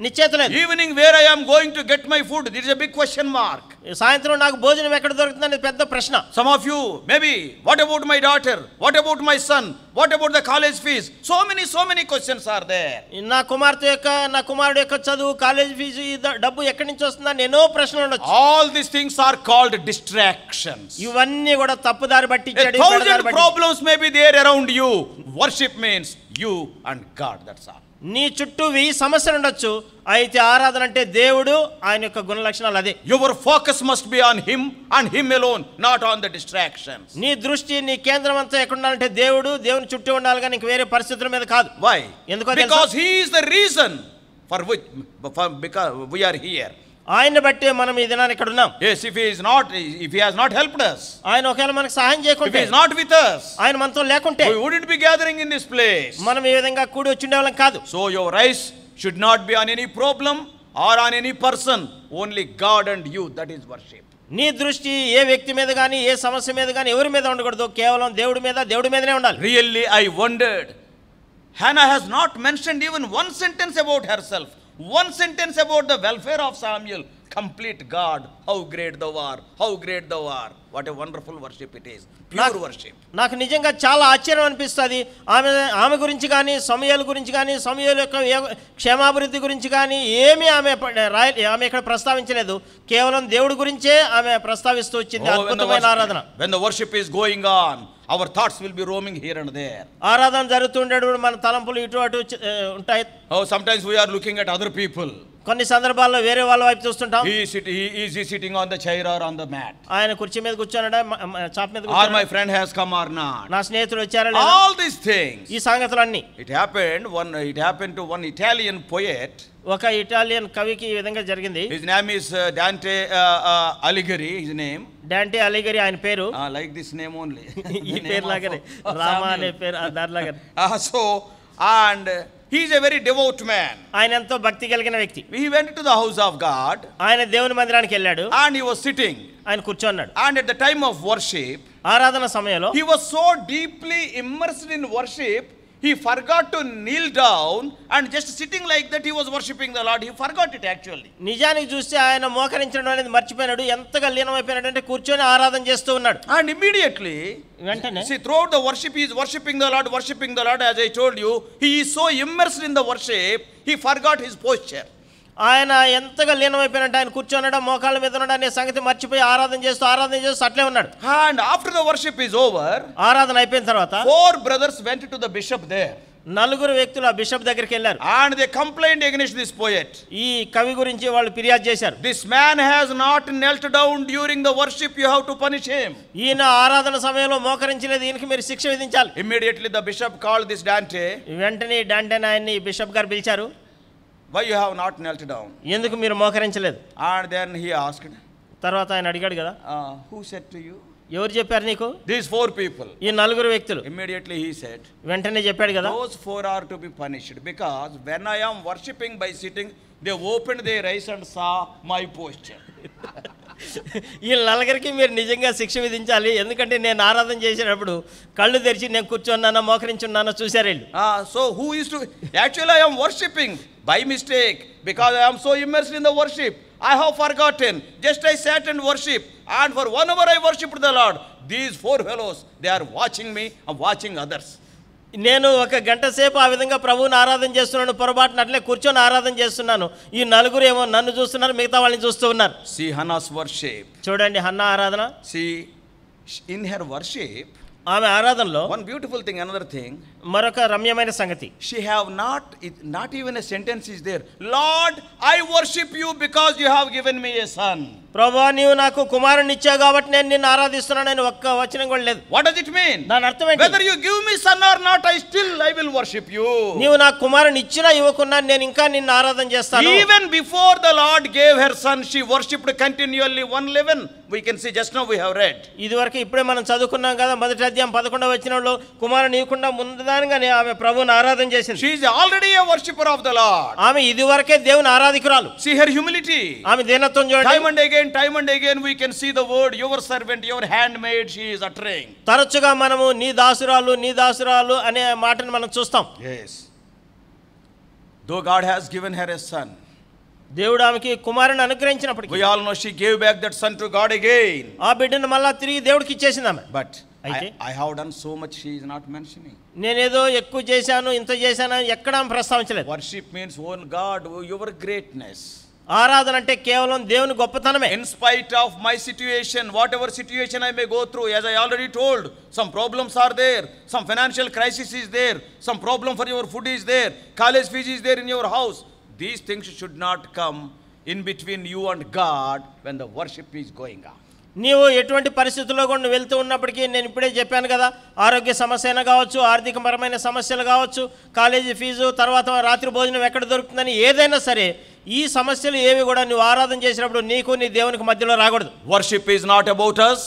నిశ్చేత లేదు evening where I am going to get my food that is a big question mark సాయంత్రం నాకు భోజనం ఎక్కడ దొరుకుతుందనే పెద్ద ప్రశ్న some of you maybe what about my daughter what about my son what about the college fees so many so many questions are they నా కుమార్తె యొక్క నా కుమారుడు యొక్క చదువు కాలేజ్ ఫీజు డబ్బు ఎక్కడి నుంచి వస్తుందని ఎన్నో ప్రశ్నలు ఉండొచ్చు all these things are called distractions ఇవన్నీ కూడా తప్పుదారి పట్టించాడు problems may be there around you worship means you and God that's all నీ చుట్టూ వెయ్యి సమస్యలు ఉండొచ్చు అయితే ఆరాధన అంటే దేవుడు ఆయన యొక్క గుణ లక్షణాలు అదే your focus must be on him and him alone not on the distraction నీ దృష్టి నీ కేంద్రం అంతా ఎక్కడ ఉండాలంటే దేవుడు దేవుని చుట్టూ ఉండాలి కానీ వేరే పరిస్థితుల మీద కాదు వై ఎందుకంటే because he is the reason for which because we are here ఆయన బట్టి మనం ఈ దినాన్ని ఇక్కడ ఉన్నాం yes if he is not if he has not helped us ఆయన ఒకవేళ మనకు సహాయం చేయకుంటే he is not with us ఆయన మనతో లేకుంటే we wouldn't be gathering in this place మనం ఈ విధంగా కూడి వచ్చుండేవాళ్ళం కాదు so your eyes should not be on any problem or on any person only god and you that is worship నీ దృష్టి ఏ వ్యక్తి మీద కానీ ఏ సమస్య మీద కానీ ఎవరి మీద ఉండకూడదు కేవలం దేవుడి మీద దేవుడి మీదనే ఉండాలి really I wondered Hannah has not mentioned even one sentence about herself one sentence about the welfare of Samuel complete God how great thou art how great thou art what a wonderful worship it is pure worship నాకు నిజంగా చాలా ఆశ్చర్యం అనిపిస్తుంది ఆమె ఆమె గురించి కానీ సమయాల గురించి కానీ సమయాల యొక్క క్షేమాభివృద్ధి గురించి కానీ ఏమీ ఆమె రాయ ఆమె ఇక్కడ ప్రస్తావించలేదు కేవలం దేవుడి గురించే ఆమె ప్రస్తావిస్తూ వచ్చింది oh, అద్భుతమైన ఆరాధన when the worship is going on our thoughts will be roaming here and there ఆరాధన జరుగుతుండేటప్పుడు మన తలంపులు ఇటు అటు ఉంటాయి sometimes we are looking at other people కొన్ని సందర్భాల్లో వేరే వాళ్ళ వైపు చూస్తుంటాం he is sitting he sitting on sitting on the chair or on ఆయన కుర్చీ మీద కూర్చున్నాడా చాప్ మీద కూర్చున్నాడా or my friend has come or నా స్నేహితుడు వచ్చారా లేదా all these things ఈ సంగతులన్నీ it happened one it happened to one Italian poet ఒక ఇటాలియన్ కవికి ఈ విధంగా జరిగింది his name is డాంటే అలిగరి his name డాంటే అలిగరి ఆయన పేరు లైక్ దిస్ నేమ్ ఓన్లీ ఈ పేరు లాగానే రామ అనే పేరు దాని లాగానే so and ah, he is a very devout man ఆయన ఎంతో భక్తి కలిగిన వ్యక్తి he went to the house of God ఆయన దేవుని మందిరానికి వెళ్ళాడు అండ్ హీ వాస్ సిట్టింగ్ ఆయన కూర్చున్నాడు and at the time of worship ఆరాధన సమయంలో he was so deeply immersed in worship he forgot to kneel down and just sitting like that he was worshipping the Lord he for it actually నిజానికి చూస్తే ఆయన మోకరించడం అనేది మర్చిపోయినాడు ఎంతగా లీనమైపోయినాడు అంటే కూర్చొని ఆరాధన చేస్తూ ఉన్నాడు అండ్ ఇమీడియట్లీ వెంటనే see throughout the worship is worshipping the Lord worshipping the Lord as I told you he ఈ so immersed in the worship he forgot posture ఆయన ఎంతగా లీనమైపోయినట్టు ఆయన కూర్చోనడం మోకాళ్ళ మీద ఉన్నాడు అనే సంగతి మర్చిపోయి ఆరాధన చేస్తూ ఆరాధన చేస్తూ అట్లే ఉన్నాడు and after the worship is over ఆరాధన అయిపోయిన తర్వాత four brothers went to the bishop they నలుగురు వ్యక్తులు ఆ బిషప్ దగ్గరికి వెళ్ళారు and they complaint against this poet ఈ కవి గురించి వాళ్ళు ఫిర్యాదు చేశారు this man has not knelt down during the worship you have to punish him ఈయన ఆరాధన సమయంలో మోకరించలేదు ఈయనకి మీరు శిక్ష విధించాలి immediately the bishop call this Dante వెంటనే డాంటే ఆయన్ని బిషప్ గారు పిలిచారు why you have not knelt down ఎందుకు మీరు మోకరించలేదు అండ్ దెన్ హీ ఆస్క్డ్ తర్వాత ఆయన అడిగాడు కదా హూ సెట్ టు యూ ఎవరు చెప్పారు నీకు దీస్ ఫోర్ పీపుల్ ఈ నలుగురు వ్యక్తులు ఇమ్మీడియట్లీ హీ సెట్ వెంటనే చెప్పాడు కదా those four are to be punished because when I am worshipping by sitting they open their eyes and saw my posture ఈ నలుగురికి మీరు నిజంగా శిక్ష విధించాలి ఎందుకంటే నేను ఆరాధన చేసేటప్పుడు కళ్ళు తెరిచి నేను కూర్చున్నానో మోకరించున్నానో చూసారు so who is to actual ah, I am worshipping by mistake because I'm so immerse in the worship I have forgotten just I sat and worship and for one hour I worship the Lord these four fellows they are watching me I'm watching others నేను ఒక గంట సేపు ఆ విధంగా ప్రభువుని ఆరాధన చేస్తున్నాను పొరపాటున అట్లే కూర్చొని ఆరాధన చేస్తున్నాను ఈ నలుగురు ఏమో నన్ను చూస్తున్నారు మిగతా వాళ్ళని చూస్తూ ఉన్నారు సి హనాస్ వర్షిప్ చూడండి హన్న ఆరాధన సి ఇన్ హెర్ వర్షిప్ ఆమె ఆరాధనలో one beautiful thing another thing మరొక రమ్యమైన సంగతి she have not not even a sentence is there Lord I worship you because you have given me a son ప్రభా నీవు నాకు కుమారుని ఇచ్చావు కాబట్టి నేను నిన్ను ఆరాధిస్తున్నాను అని ఒక్క వచనం కూడా లేదు వాట్ డస్ ఇట్ మీన్ దాని అర్థం ఏంటి whether you give me son or not I still I will worship you నీవు నాకు కుమారుని ఇచ్చినా ఇవ్వకున్నా నేను ఇంకా నిన్ను ఆరాధన చేస్తాను even before the Lord gave her son she worshipped continually 111 we can see just now we have read ఇది వరకు ఇప్పుడే మనం చదువుకున్నాం కదా మొదటి అధ్యాయం 11వ వచనంలో కుమారుని ఇవ్వకుండా ముందు సాధారణంగా ఆమె ప్రభుని ఆరాధన చేసింది she already a worshipper of the Lord ఆమె ఇదివరకే దేవుని ఆరాధికురాలు సీ హర్ హ్యూమిలిటీ ఆమె దీనత్వం చూడండి time and again time and again we can see the word your servant your handmaid she is uttering తరచుగా మనము నీ దాసురాలు నీ దాసురాలు అనే మాటను మనం చూస్తాం yes though God has given her a son దేవుడు ఆమెకి కుమారుని అనుగ్రహించినప్పటికీ we all know she gave back that son to God again ఆ బిడ్డను మళ్ళా తిరిగి దేవుడికి ఇచ్చేసింది ఆమె but I have done so much she is not mentioning నేనేదో ఎక్కువ చేశాను ఇంత చేశాను ఎక్కడ ప్రస్తావించలేదు worship means own God your greatness ఆరాధన అంటే కేవలం దేవుని గొప్పతనమే in spite of my situation whatever situation I may go through as I already told some problems are there some financial crisis is there some problem for your food is there college fees is there in your house these things should not come in between you and God when the worship is going on నీవు ఎటువంటి పరిస్థితుల్లో కూడా నువ్వు వెళ్తూ ఉన్నప్పటికీ నేను ఇప్పుడే చెప్పాను కదా ఆరోగ్య సమస్య అయినా కావచ్చు ఆర్థికపరమైన సమస్యలు కావచ్చు కాలేజీ ఫీజు తర్వాత రాత్రి భోజనం ఎక్కడ దొరుకుతుందని ఏదైనా సరే ఈ సమస్యలు ఏవి కూడా నువ్వు ఆరాధన చేసినప్పుడు నీకు నీ దేవునికి మధ్యలో రాకూడదు worship is not about us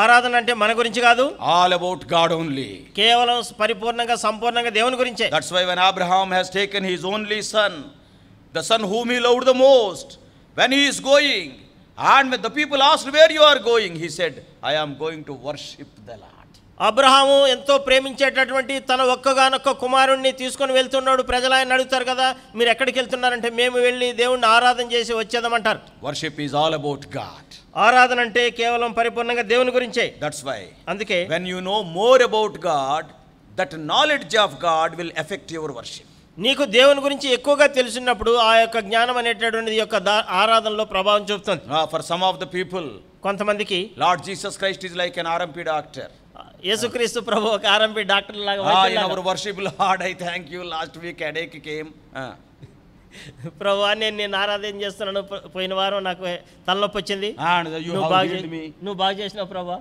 ఆరాధన అంటే మన గురించి కాదు ఆల్ అబౌట్ గాడ్ ఓన్లీ కేవలం పరిపూర్ణంగా సంపూర్ణంగా దేవుని గురించే that's why when Abraham has taken his only son the son whom he loved the most when he is going and the people ask where you are going he said I am going to worship the Lord Abraham ఎంతో ప్రేమించేటటువంటి తన ఒక్కగానొక్క కుమారుణ్ణి తీసుకొని వెళ్తున్నాడు ప్రజలు ఆయన అడుగుతారు కదా మీరు ఎక్కడికి వెళ్తున్నారంటే మేము వెళ్ళి దేవుణ్ణి ఆరాధన చేసి వచ్చేదమంటారు worship is all about God ఆరాధన అంటే కేవలం పరిపూర్ణంగా దేవుని గురించే దట్స్ వై అందుకే when you know more about God that knowledge of God will affect your worship నీకు దేవుని గురించి ఎక్కువగా తెలిసినప్పుడు ఆ యొక్క జ్ఞానం అనేటటువంటిది యొక్క ఆరాధనలో ప్రభావం చూపుతుంది for some of the people కొంతమందికి Lord Jesus Christ is like an RMP doctor యేసుక్రీస్తు ప్రభు ఒక ఆర్ఎంపి డాక్టర్ లాగా worship Lord I thank you last week headache came ప్రభా నేను నేను ఆరాధన చేస్తున్నాను పోయిన వారం నాకు తలనొప్పి వచ్చింది నువ్వు బాగా నువ్వు బాగా చేసినావు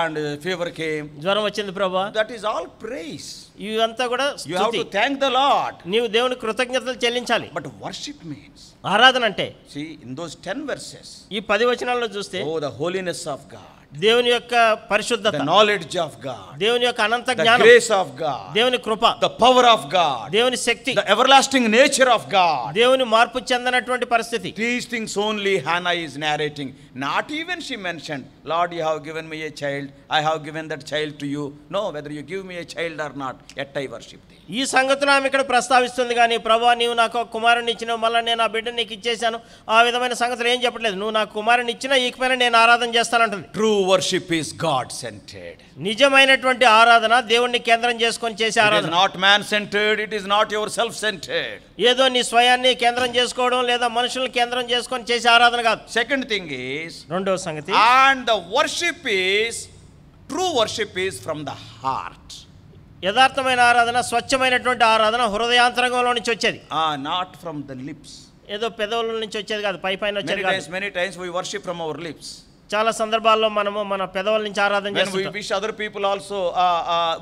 అండ్ ఫీవర్ కేమ్ జ్వరం వచ్చింది ప్రభా దట్ ఈస్ ఆల్ ప్రైస్ ఇవంతా కూడా you have to the Lord నీవు దేవుని కృతజ్ఞతలు చెల్లించాలి బట్ వర్షిప్ మీన్స్ ఆరాధన అంటే సీ ఇన్ దోస్ 10 వెర్సెస్ ఈ 10 వచనాల్లో చూస్తే oh the holiness of God దేవుని యొక్క పరిశుద్ధత నాలెడ్జ్ ఆఫ్ గాడ్ దేవుని యొక్క అనంత జ్ఞానం గ్రేస్ ఆఫ్ గాడ్ దేవుని కృప ద పవర్ ఆఫ్ గాడ్ దేవుని శక్తి the everlasting nature of God దేవుని మార్పు చెందనటువంటి పరిస్థితి these things only Hannah is narrating not even she mention Lord you have given me a child I have given that child to you no whether you give me a child or not at I worship ఈ సంగతిని ఆమె ఇక్కడ ప్రస్తావిస్తుంది కానీ ప్రభా నీవు నాకు ఒక కుమారుని ఇచ్చినావు మళ్ళీ నేను ఆ బిడ్డ నీకు ఇచ్చేశాను ఆ విధమైన సంగతులు ఏం చెప్పలేదు నువ్వు నాకు కుమారుని ఇచ్చినా ఈ పైన నేను ఆరాధన చేస్తానంటుంది true worship is God centred నిజమైనటువంటి ఆరాధన దేవుణ్ణి కేంద్రం చేసుకొని చేసే ఆరాధన not man centred it is not yourself centred ఏదో నీ స్వయాన్ని కేంద్రం చేసుకోవడం లేదా మనుషుల్ని కేంద్రం చేసుకొని చేసే ఆరాధన కాదు సెకండ్ థింగ్ ఈస్ రెండో సంగతి and the worship is true worship is from the heart యథార్థమైన ఆరాధన స్వచ్ఛమైనటువంటి ఆరాధన హృదయాంతరంగంలో నుంచి వచ్చేది ఆ నాట్ ఫ్రమ్ ద లిప్స్ ఏదో పెదవుల నుంచి వచ్చేది కాదు పై పైన వచ్చేది many times we worship from our lips చాలా సందర్భాల్లో మనము మన పెదవుల నుంచి ఆరాధన చేస్తాం wish other people also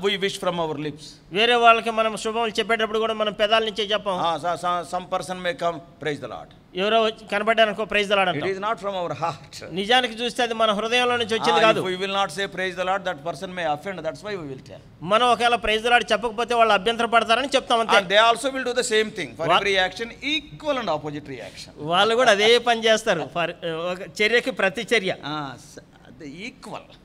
we wish from our lips వేరే వాళ్ళకి మనం శుభములు చెప్పేటప్పుడు కూడా మనం పెదాల నుంచి చెప్పాం some person may come praise the Lord ఎవరో కనబడ్డారనుకో praise the Lord it is not from our heart నిజానికి చూస్తే అది మన హృదయంలో నుంచి వచ్చింది ah, కాదు we will not say praise the Lord that person may offend that's why we will tell మనం ఒకవేళ ప్రైజ్ ద లార్డ్ చెప్పకపోతే వాళ్ళు అభ్యంతర పడతారని చెప్తాం అంతే they also will do the same thing for every action equal and opposite reaction వాళ్ళు కూడా అదే పని చేస్తారు ఫర్ eh, చర్యకి ప్రతిచర్య ఈక్వల్ ah,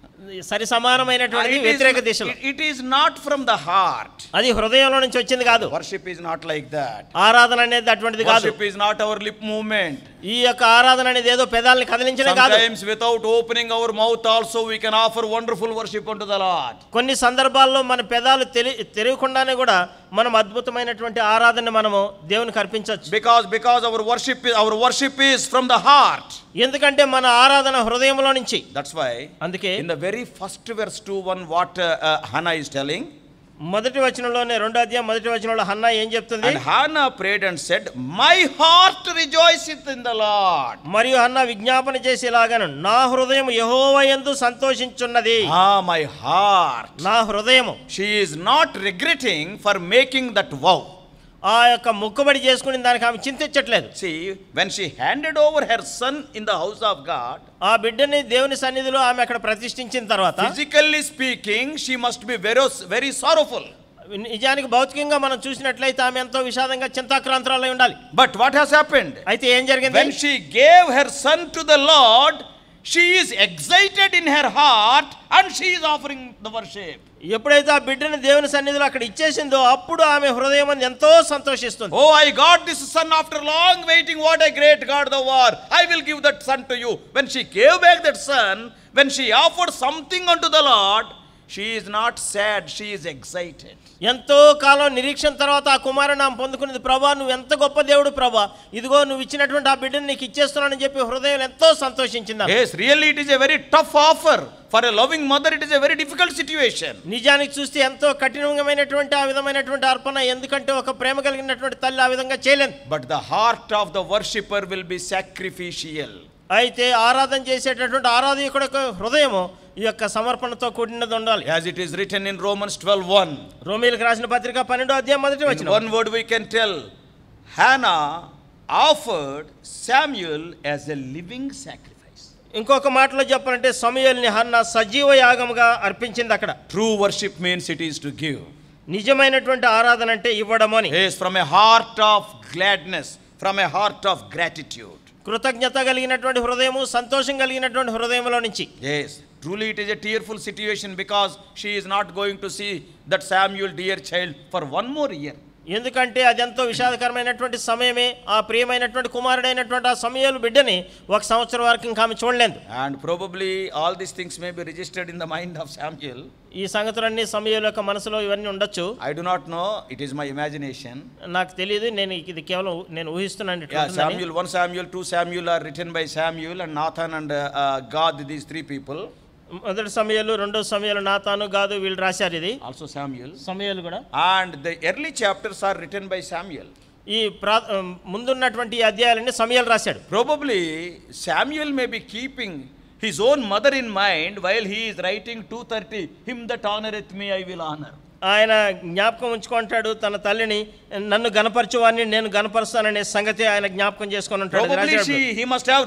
సరి సమానమైనటువంటి uh, వ్యతిరేక దిశలో it is not from the heart అది హృదయంలో నుంచి వచ్చింది కాదు worship is not like that ఆరాధన అనేది అటువంటిది కాదు worship is not our lip movement ఈ యొక్క ఆరాధన అనేది ఏదో పెదాలని కదిలించడం కాదు times without opening our mouth also we can offer wonderful worship to the Lord కొన్ని సందర్భాల్లో మన పెదాలు తెలియకుండానే కూడా మనం అద్భుతమైనటువంటి ఆరాధన మనము దేవునికి అర్పించవచ్చు because because our worship our worship is from the heart ఎందుకంటే మన ఆరాధన హృదయంలో నుంచి దట్స్ వై అందుకే in the very first verse 2 one what Hannah is telling మొదటి వచనంలోనే రెండో అధ్యాయం మొదటి వచనంలో హన్నా ఏం చెప్తుంది Hannah prayed and said my heart rejoice in the Lord మరియు హన్నా విజ్ఞాపన చేసేలాగా నా హృదయం యహోవయందు సంతోషించున్నది ఆ మై హార్ట్ నా హృదయం she is not regretting for making that vow ఆ యొక్క మొక్కుబడి చేసుకుని దానికి ఆమె చింతించట్లేదు handed over her son in the house of God ఆ బిడ్డని దేవుని సన్నిధిలో ఆమె అక్కడ ప్రతిష్ఠించిన తర్వాత physically speaking she must be very very sorrowful నిజానికి భౌతికంగా మనం చూసినట్లయితే ఆమె ఎంతో విషాదంగా చింతాక్రాంతరాలై ఉండాలి బట్ వాట్ హాస్ హ్యాపెండ్ అయితే ఏం జరిగింది when she gave her son to the Lord she is excited in her heart and she is offering the worship ఎప్పుడైతే ఆ బిడ్డను దేవుని సన్నిధిలో అక్కడ ఇచ్చేసిందో అప్పుడు ఆమె హృదయం ఎంతో సంతోషిస్తుంది oh I got this son after long waiting what I great God the war I will give that son to you when she gave back that son when she offered something unto the Lord she is not sad she is excited ఎంతో కాలం నిరీక్షణ తర్వాత ఆ కుమారుడు ఆమె పొందుకున్నది ప్రభా నువ్వు ఎంత గొప్ప దేవుడు ప్రభా ఇదిగో నువ్వు ఇచ్చినటువంటి ఆ బిడ్డను నీకు ఇచ్చేస్తున్నానని చెప్పి హృదయం ఎంతో సంతోషించింది yes really it is a very tough offer for a loving mother it is a very difficult situation నిజానికి చూస్తే ఎంతో కఠినమైనటువంటి ఆ విధమైనటువంటి అర్పణ ఎందుకంటే ఒక ప్రేమ కలిగినటువంటి తల్లి ఆ విధంగా చేయలేదు but the heart of the worshipper will be sacrificial అయితే ఆరాధన చేసేటటువంటి ఒక హృదయము ఈ యొక్క సమర్పణతో కూడినది ఉండాలి as it is written in Romans twelve one రోమిలకు రాసిన పత్రిక పన్నెండో అధ్యాయం మొదటి వచ్చిన one word we can tell Hannah offered Samuel as a living sacrifice ఇంకొక మాటలో చెప్పాలంటే సమయల్ని హన్న సజీవ యాగముగా అర్పించింది అక్కడ true worship means it is to give నిజమైనటువంటి ఆరాధన అంటే ఇవ్వడం అని from a heart of gladness from a heart of gratitude కృతజ్ఞత కలిగినటువంటి హృదయము సంతోషం కలిగినటువంటి హృదయంలో నుంచి yes truly it is a tearful situation because she is not going to see that Samuel dear child for one more year ఎందుకంటే అది ఎంతో విషాదకరమైనటువంటి సమయమే ఆ ప్రియమైనటువంటి కుమారుడైనటువంటి ఆ సమయాలు బిడ్డని ఒక సంవత్సరం వరకు ఇంకా ఆమె చూడలేదు and probably all these things may be registered in the mind of Samuel ఈ సంగతులన్నీ సమయాల యొక్క మనసులో ఇవన్నీ ఉండొచ్చు I do not know it is my imagination నాకు తెలియదు నేను ఇది కేవలం నేను ఊహిస్తున్నాను Samuel one Samuel two Samuel are written by Samuel and Nathan and Gad these three people మొదటి సమయాలు రెండో సమయాలు తాను కాదు వీళ్ళు రాశారు ఇది ఆల్సో శామ్యుల్ సమయాలు కూడా and the early chapters are written by Samuel ఈ ప్రా ముందున్నటువంటి అధ్యాయాలన్నీ సమయాలు రాశాడు probably Samuel may be keeping his own mother in mind while he is writing two thirty him that honoureth me I will honour ఆయన జ్ఞాపకం ఉంచుకుంటాడు తన తల్లిని నన్ను గణపరచువాన్ని నేను గణపరుస్తాననే సంగతి ఆయన జ్ఞాపకం చేసుకొని ఉంటాడు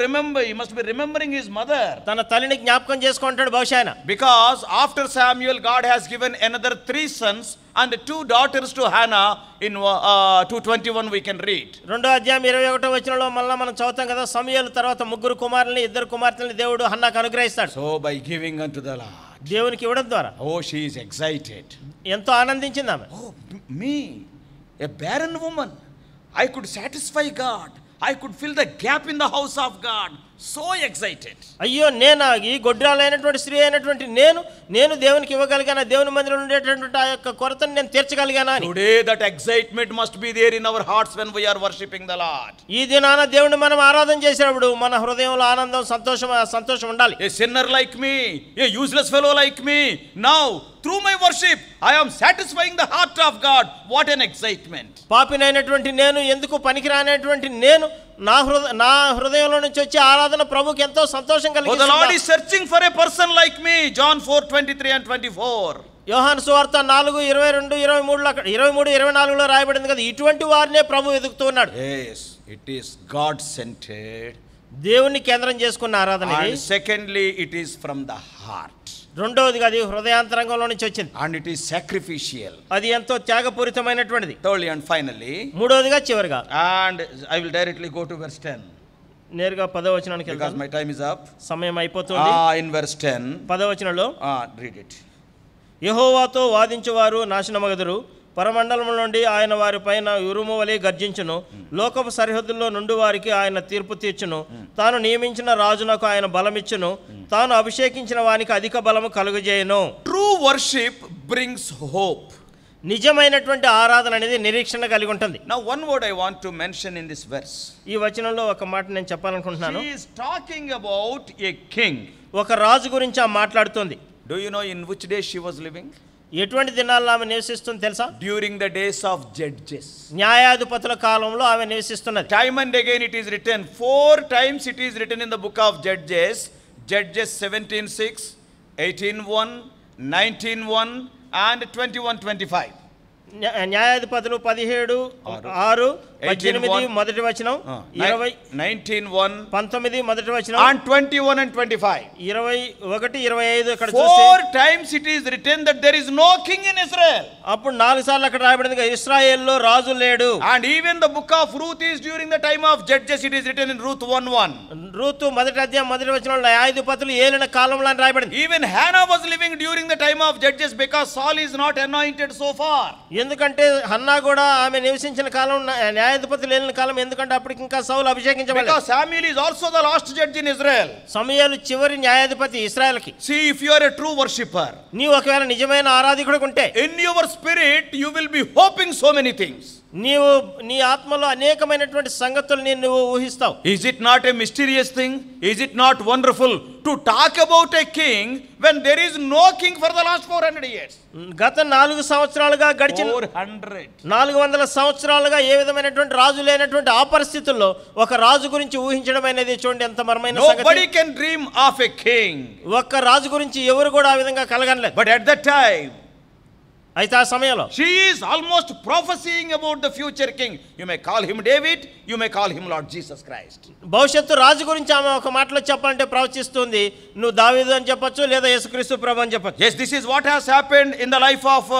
రిమెంబరింగ్ హిస్ మదర్ తన తల్లిని జ్ఞాపకం చేసుకుంటాడు బహుశా ఆయన because after Samuel God has given another three sons and two daughters to Hannah in two twenty one we can read రెండో అధ్యాయం ఇరవై ఒకటో వచ్చినలో మళ్ళీ మనం చదువుతాం కదా సమయాల తర్వాత ముగ్గురు కుమారుల్ని ఇద్దరు కుమార్తెల్ని దేవుడు హన్నాకు అనుగ్రహిస్తాడు so by giving unto the Lord దేవునికి ఇవ్వడం ద్వారా ఓ షీఈస్ ఎక్సైటెడ్ ఎంతో ఆనందించింది ఆమె oh me a barren woman I could satisfy God I could fill the gap in the house of God so excited అయ్యో నేను ఈ గొడ్రాలైనటువంటి స్త్రీ అయినటువంటి నేను నేను దేవునికి ఇవ్వగలిగానా దేవుని మందిలో ఉండేటటువంటి ఆ యొక్క కొరతను నేను తీర్చగలిగానా today that excitement must be there in our hearts when we are worshipping the Lord ఈ దినాన దేవుని మనం ఆరాధన చేసేటప్పుడు మన హృదయంలో ఆనందం సంతోషం సంతోషం ఉండాలి a sinner like me a useless fellow like me now through my worship I am satisfying the heart of God what an excitement పాపినైనటువంటి నేను ఎందుకు పనికిరానటువంటి నేను నా హృదయ నా హృదయంలో నుంచి వచ్చే ఆరాధన ప్రభుకి ఎంతో సంతోషం కలిగింది the lord is searching for a person like me john 4:23 and 24 యోహాన్ సువార్త నాలుగు ఇరవై రెండు ఇరవై మూడులో అక్కడ ఇరవై మూడు ఇరవై నాలుగులో రాయబడింది కదా ఇటువంటి వారినే ప్రభు వెతుకుతున్నాడు ఇట్ ఈస్ గాడ్ సెంటెడ్ దేవుని కేంద్రం చేసుకున్న ఆరాధన secondly it is from the heart రెండవదిగా అది హృదయాంతరంగంలో నుంచి వచ్చింది అండ్ ఇట్ ఈస్ సాక్రిఫిషియల్ అది ఎంతో త్యాగపూరితమైనటువంటిది థర్డ్లీ అండ్ ఫైనల్లీ మూడవదిగా చివరిగా and I will directly go to verse ten నేరుగా పదవచనానికి వెళ్తాను మై టైం ఇస్ అప్ సమయం అయిపోతుంది ఇన్ వెర్స్ 10 పదవచనంలో రీడ్ ఇట్ యెహోవాతో వాదించువారు నాశనమగదురు పరమండలం నుండి ఆయన వారి పైన ఉరుము వలె గర్జించును లోకపు సరిహద్దుల్లో నుండి వారికి ఆయన తీర్పు తీర్చును తాను నియమించిన రాజునకు ఆయన బలమిచ్చును తాను అభిషేకించిన వానికి అధిక బలము కలుగజేయను ట్రూ వర్షిప్ బ్రింగ్స్ హోప్ నిజమైనటువంటి ఆరాధన అనేది నిరీక్షణ కలిగి ఉంటుంది నా one word I want to mention in this verse ఈ వచనంలో ఒక మాట నేను చెప్పాలనుకుంటున్నాను is talking about a king ఒక రాజు గురించి ఆ మాట్లాడుతుంది do you know in which day she was living ఎటువంటి దినాల్లో ఆమె నివసిస్తుంది తెలుసా during the days of Judges న్యాయాధిపతుల కాలంలో ఆమె నివసిస్తున్నది time and again it is return four times it is written in the book of Judges Judges seventeen six eighteen one nineteen one and twenty one twenty five న్యాయాధిపతులు పదిహేడు ఆరు పద్దెనిమిది మొదటి వచనం ఇరవై నైన్టీన్ వన్ పంతొమ్మిది మొదటి వచనం and twenty one and twenty five ఇరవై ఒకటి ఇరవై ఐదు ఇక్కడ four times it is written that there is no king in Israel అప్పుడు నాలుగు సార్లు అక్కడ రాయబడింది లో రాజు లేడు and even the book of Ruth is during the time of Judges it is written in Ruth one one Ruth మొదటి అధ్యాయం మొదటి వచనం న్యాయాధిపతులు ఏలిన కాలంలో రాయబడింది even Hannah was living during the time of Judges because Saul is not anointed so far ఎందుకంటే Hannah కూడా ఆమె నివసించిన కాలం న్యాయాధిపతి లేని కాలం ఎందుకంటే అప్పటికి ఇంకా సౌలు అభిషేకించబడలేదు Samuel is also the last judge in Israel సమయాలు చివరి న్యాయాధిపతి ఇస్రాయెల్కి see if you are a true worshipper నీ ఒకవేళ నిజమైన ఆరాధికుడు ఉంటే in your spirit you will be hoping so many things నీవు నీ ఆత్మలో అనేకమైనటువంటి సంగతులు నేను నువ్వు ఊహిస్తావు is it not a mysterious thing is it not wonderful to talk about a king when there is no king for the last four hundred years గత నాలుగు సంవత్సరాలుగా గడిచిన హండ్రెడ్ నాలుగు వందల సంవత్సరాలుగా ఏ విధమైనటువంటి రాజు లేనటువంటి ఆ పరిస్థితుల్లో ఒక రాజు గురించి ఊహించడం అనేది చూడండి ఎంత మరమైన nobody can dream of a king ఒక్క రాజు గురించి ఎవరు కూడా ఆ విధంగా కలగనలేదు బట్ ఎట్ ద టైమ్ అయితే ఆ సమయంలో she is almost professing about the future king you may call him David you may call him Lord Jesus Christ భవిష్యత్తు రాజు గురించి ఆమె ఒక మాటలో చెప్పాలంటే ప్రవచిస్తుంది నువ్వు దావీదు అని చెప్పొచ్చు లేదా యేసుక్రీస్తు ప్రభు అని చెప్పొచ్చు yes this is what has happened in the life of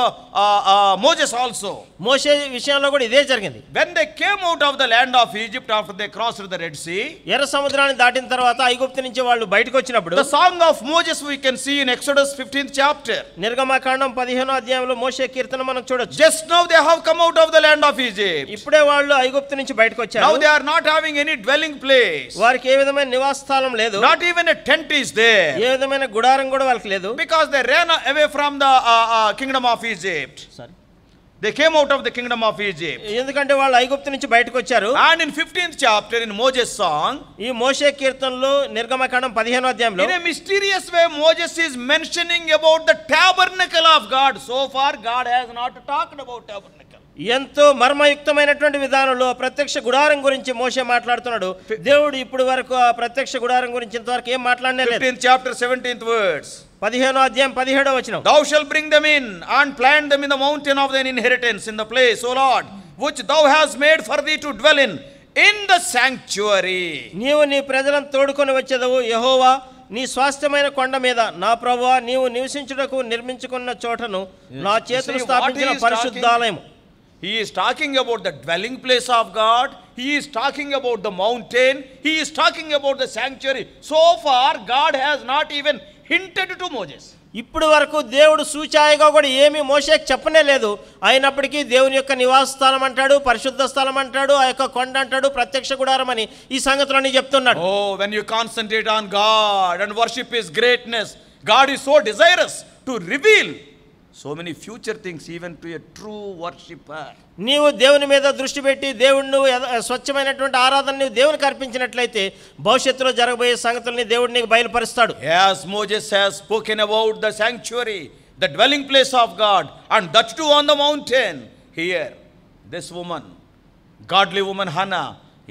Moses also మోషే విషయంలో కూడా ఇదే జరిగింది when they came out of the land of Egypt after they cross the Red Sea ఎర్ర సముద్రాన్ని దాటిన తర్వాత ఐగుప్తు నుంచి వాళ్ళు బయటకు వచ్చినప్పుడు the song of Moses we can see in Exodus 15th chapter నిర్గమకాండం 15వ అధ్యాయంలో మోషే కీర్తన మనం చూడొచ్చు just now they have come out of the land of Egypt ఇప్పుడే వాళ్ళు ఐగుప్తు నుంచి బయటకు వచ్చారు now they are not having any dwelling place వారికి ఏ విధమైన నివాస స్థలం లేదు not even a tent is they ఏ విధమైన గుడారం కూడా వాళ్ళకి లేదు because they run away from the kingdom of Egypt sorry they came out of the kingdom of Egypt ఎందుకంటే వాళ్ళు ఐగుప్తు నుంచి బయటకు వచ్చారు and in fifteenth chapter in Moses song ఈ మోషే కీర్తనలో నిర్గమకాండం పదిహేను అధ్యాయంలో in mysterious way Moses is mentioning about the tabernacle of God so far God has not talked about tabernacle ఎంతో మర్మయుక్తమైనటువంటి విధానంలో ప్రత్యక్ష గుడారం గురించి మోసే మాట్లాడుతున్నాడు దేవుడు ఇప్పుడు వరకు ఆ ప్రత్యక్ష గుడారం గురించి ఇంతవరకు ఏం మాట్లాడలేదు చాప్టర్ సెవెంటీన్త్ వర్డ్స్ పదిహేనో అధ్యాయం పదిహేడో వచ్చిన thou shall bring them in and plant them in the mountain of thine inheritance in the place O Lord which thou hast made for thee to dwell in in the sanctuary నీవు నీ ప్రజలను తోడుకొని వచ్చేదవు యహోవా నీ స్వాస్థ్యమైన కొండ మీద నా ప్రభువా నీవు నివసించుటకు నిర్మించుకున్న చోటను నా చేతులు స్థాపించిన పరిశుద్ధాలయం he is talking about the dwelling place of God he is talking about the mountain he is talking about the sanctuary so far God has not even hinted to Moses ఇప్పుడు వరకు దేవుడు సూచాయగా కూడా ఏమీ మోసేకి చెప్పనే లేదు అయినప్పటికీ దేవుని యొక్క నివాస స్థలం అంటాడు పరిశుద్ధ స్థలం అంటాడు ఆ యొక్క కొండ అంటాడు ప్రత్యక్ష గుడారం అని ఈ సంగతులన్నీ చెప్తున్నాడు oh when you concentrate on God and worship his greatness God is so desirous to reveal so many future things even to a true worship నీవు దేవుని మీద దృష్టి పెట్టి దేవుణ్ణి స్వచ్ఛమైనటువంటి ఆరాధన నీవు దేవునికి అర్పించినట్లయితే భవిష్యత్తులో జరగబోయే సంగతులని దేవుడు నీకు బయలుపరుస్తాడు as Moses has spoken about the sanctuary the dwelling place of God and that to on the mountain here this woman godly woman Hannah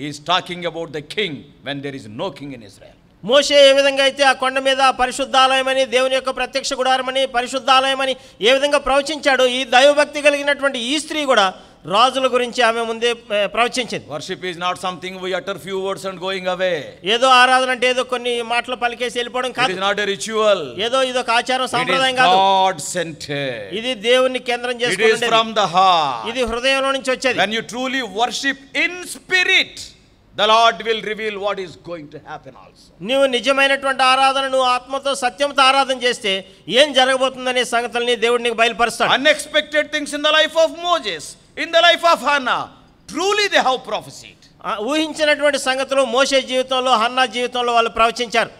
is talking about the king when there is no king in Israel మోసే ఏ విధంగా అయితే ఆ కొండ మీద పరిశుద్ధాలయమని దేవుని యొక్క ప్రత్యక్ష గుడారమని పరిశుద్ధాలయమని ఏ విధంగా ప్రవచించాడు ఈ దైవభక్తి కలిగినటువంటి ఈ స్త్రీ కూడా రాజుల గురించి ఆమె ముందే ప్రవచించింది worship is not something we utter few words and going away ఏదో ఆరాధన అంటే ఏదో కొన్ని మాటలు పలికేసి వెళ్ళిపోవడం కాదు నాట్ ఎ రిచువల్ ఏదో ఇది ఒక ఆచారం సంప్రదాయం కాదు గాడ్ సెంట్ ఇది దేవుని కేంద్రం ఇస్ ఫ్రమ్ ద హార్ట్ ఇది హృదయంలో నుంచి వచ్చేది when you truly worship in spirit the Lord will reveal what is going to happen also నువ్వు నిజమైనటువంటి ఆరాధనను ఆత్మతో సత్యంతో ఆరాధన చేస్తే ఏం జరగబోతుందనే సంగతుల్ని దేవుడు నీకు బయలుపరుస్తాడు unexpected things in the life of Moses in the life of Hannah truly they how prophecy ఊహించినటువంటి సంగతులు మోషే జీవితంలో హన్నా జీవితంలో వాళ్ళు ప్రవచించారు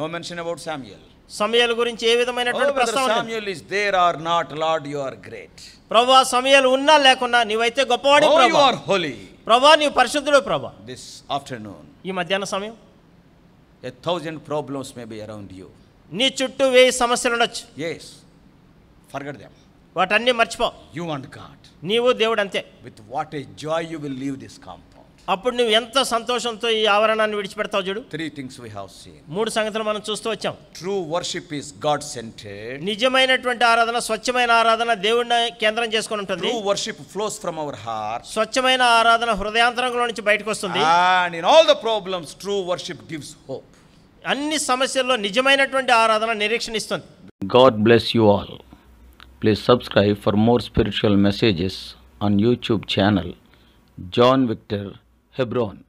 నో మెన్షన్ అబౌట్ సామ్యుయల్ సమయాల గురించి ఏ విధమైనటువంటి oh, ప్రస్తావన Samuel is there are not Lord you are great ప్రభువా సమయాలు ఉన్నా లేకున్నా నీవైతే గొప్పవాడి oh, ప్రభువా యు ఆర్ హోలీ ప్రభా నీవు పరిశుద్ధుడు ప్రభా దిస్ ఆఫ్టర్నూన్ ఈ మధ్యాహ్న సమయం a thousand problems may be around you నీ చుట్టూ వెయ్యి సమస్యలు ఉండొచ్చు ఎస్ ఫర్గట్ దెమ్ వాటన్నీ మర్చిపో యూ వాంట్ గాడ్ నీవు దేవుడు అంతే with what a joy you will leave this camp అప్పుడు నువ్వు ఎంత సంతోషంతో ఈ ఆవరణాన్ని విడిచిపెడతావు చూడు three things we have seen మూడు సంగతులు మనం చూస్తూ వచ్చాం true worship is God center నిజమైనటువంటి ఆరాధన స్వచ్ఛమైన ఆరాధన దేవుడిని కేంద్రం చేసుకొని ఉంటుంది true worship flows from our heart స్వచ్ఛమైన ఆరాధన హృదయాంతరంలో నుంచి బయటకు వస్తుంది and in all the problems true worship gives hope అన్ని సమస్యల్లో నిజమైనటువంటి ఆరాధన నిరీక్షణ ఇస్తుంది God bless you all please subscribe for more spiritual messages on YouTube channel John Victor Hebron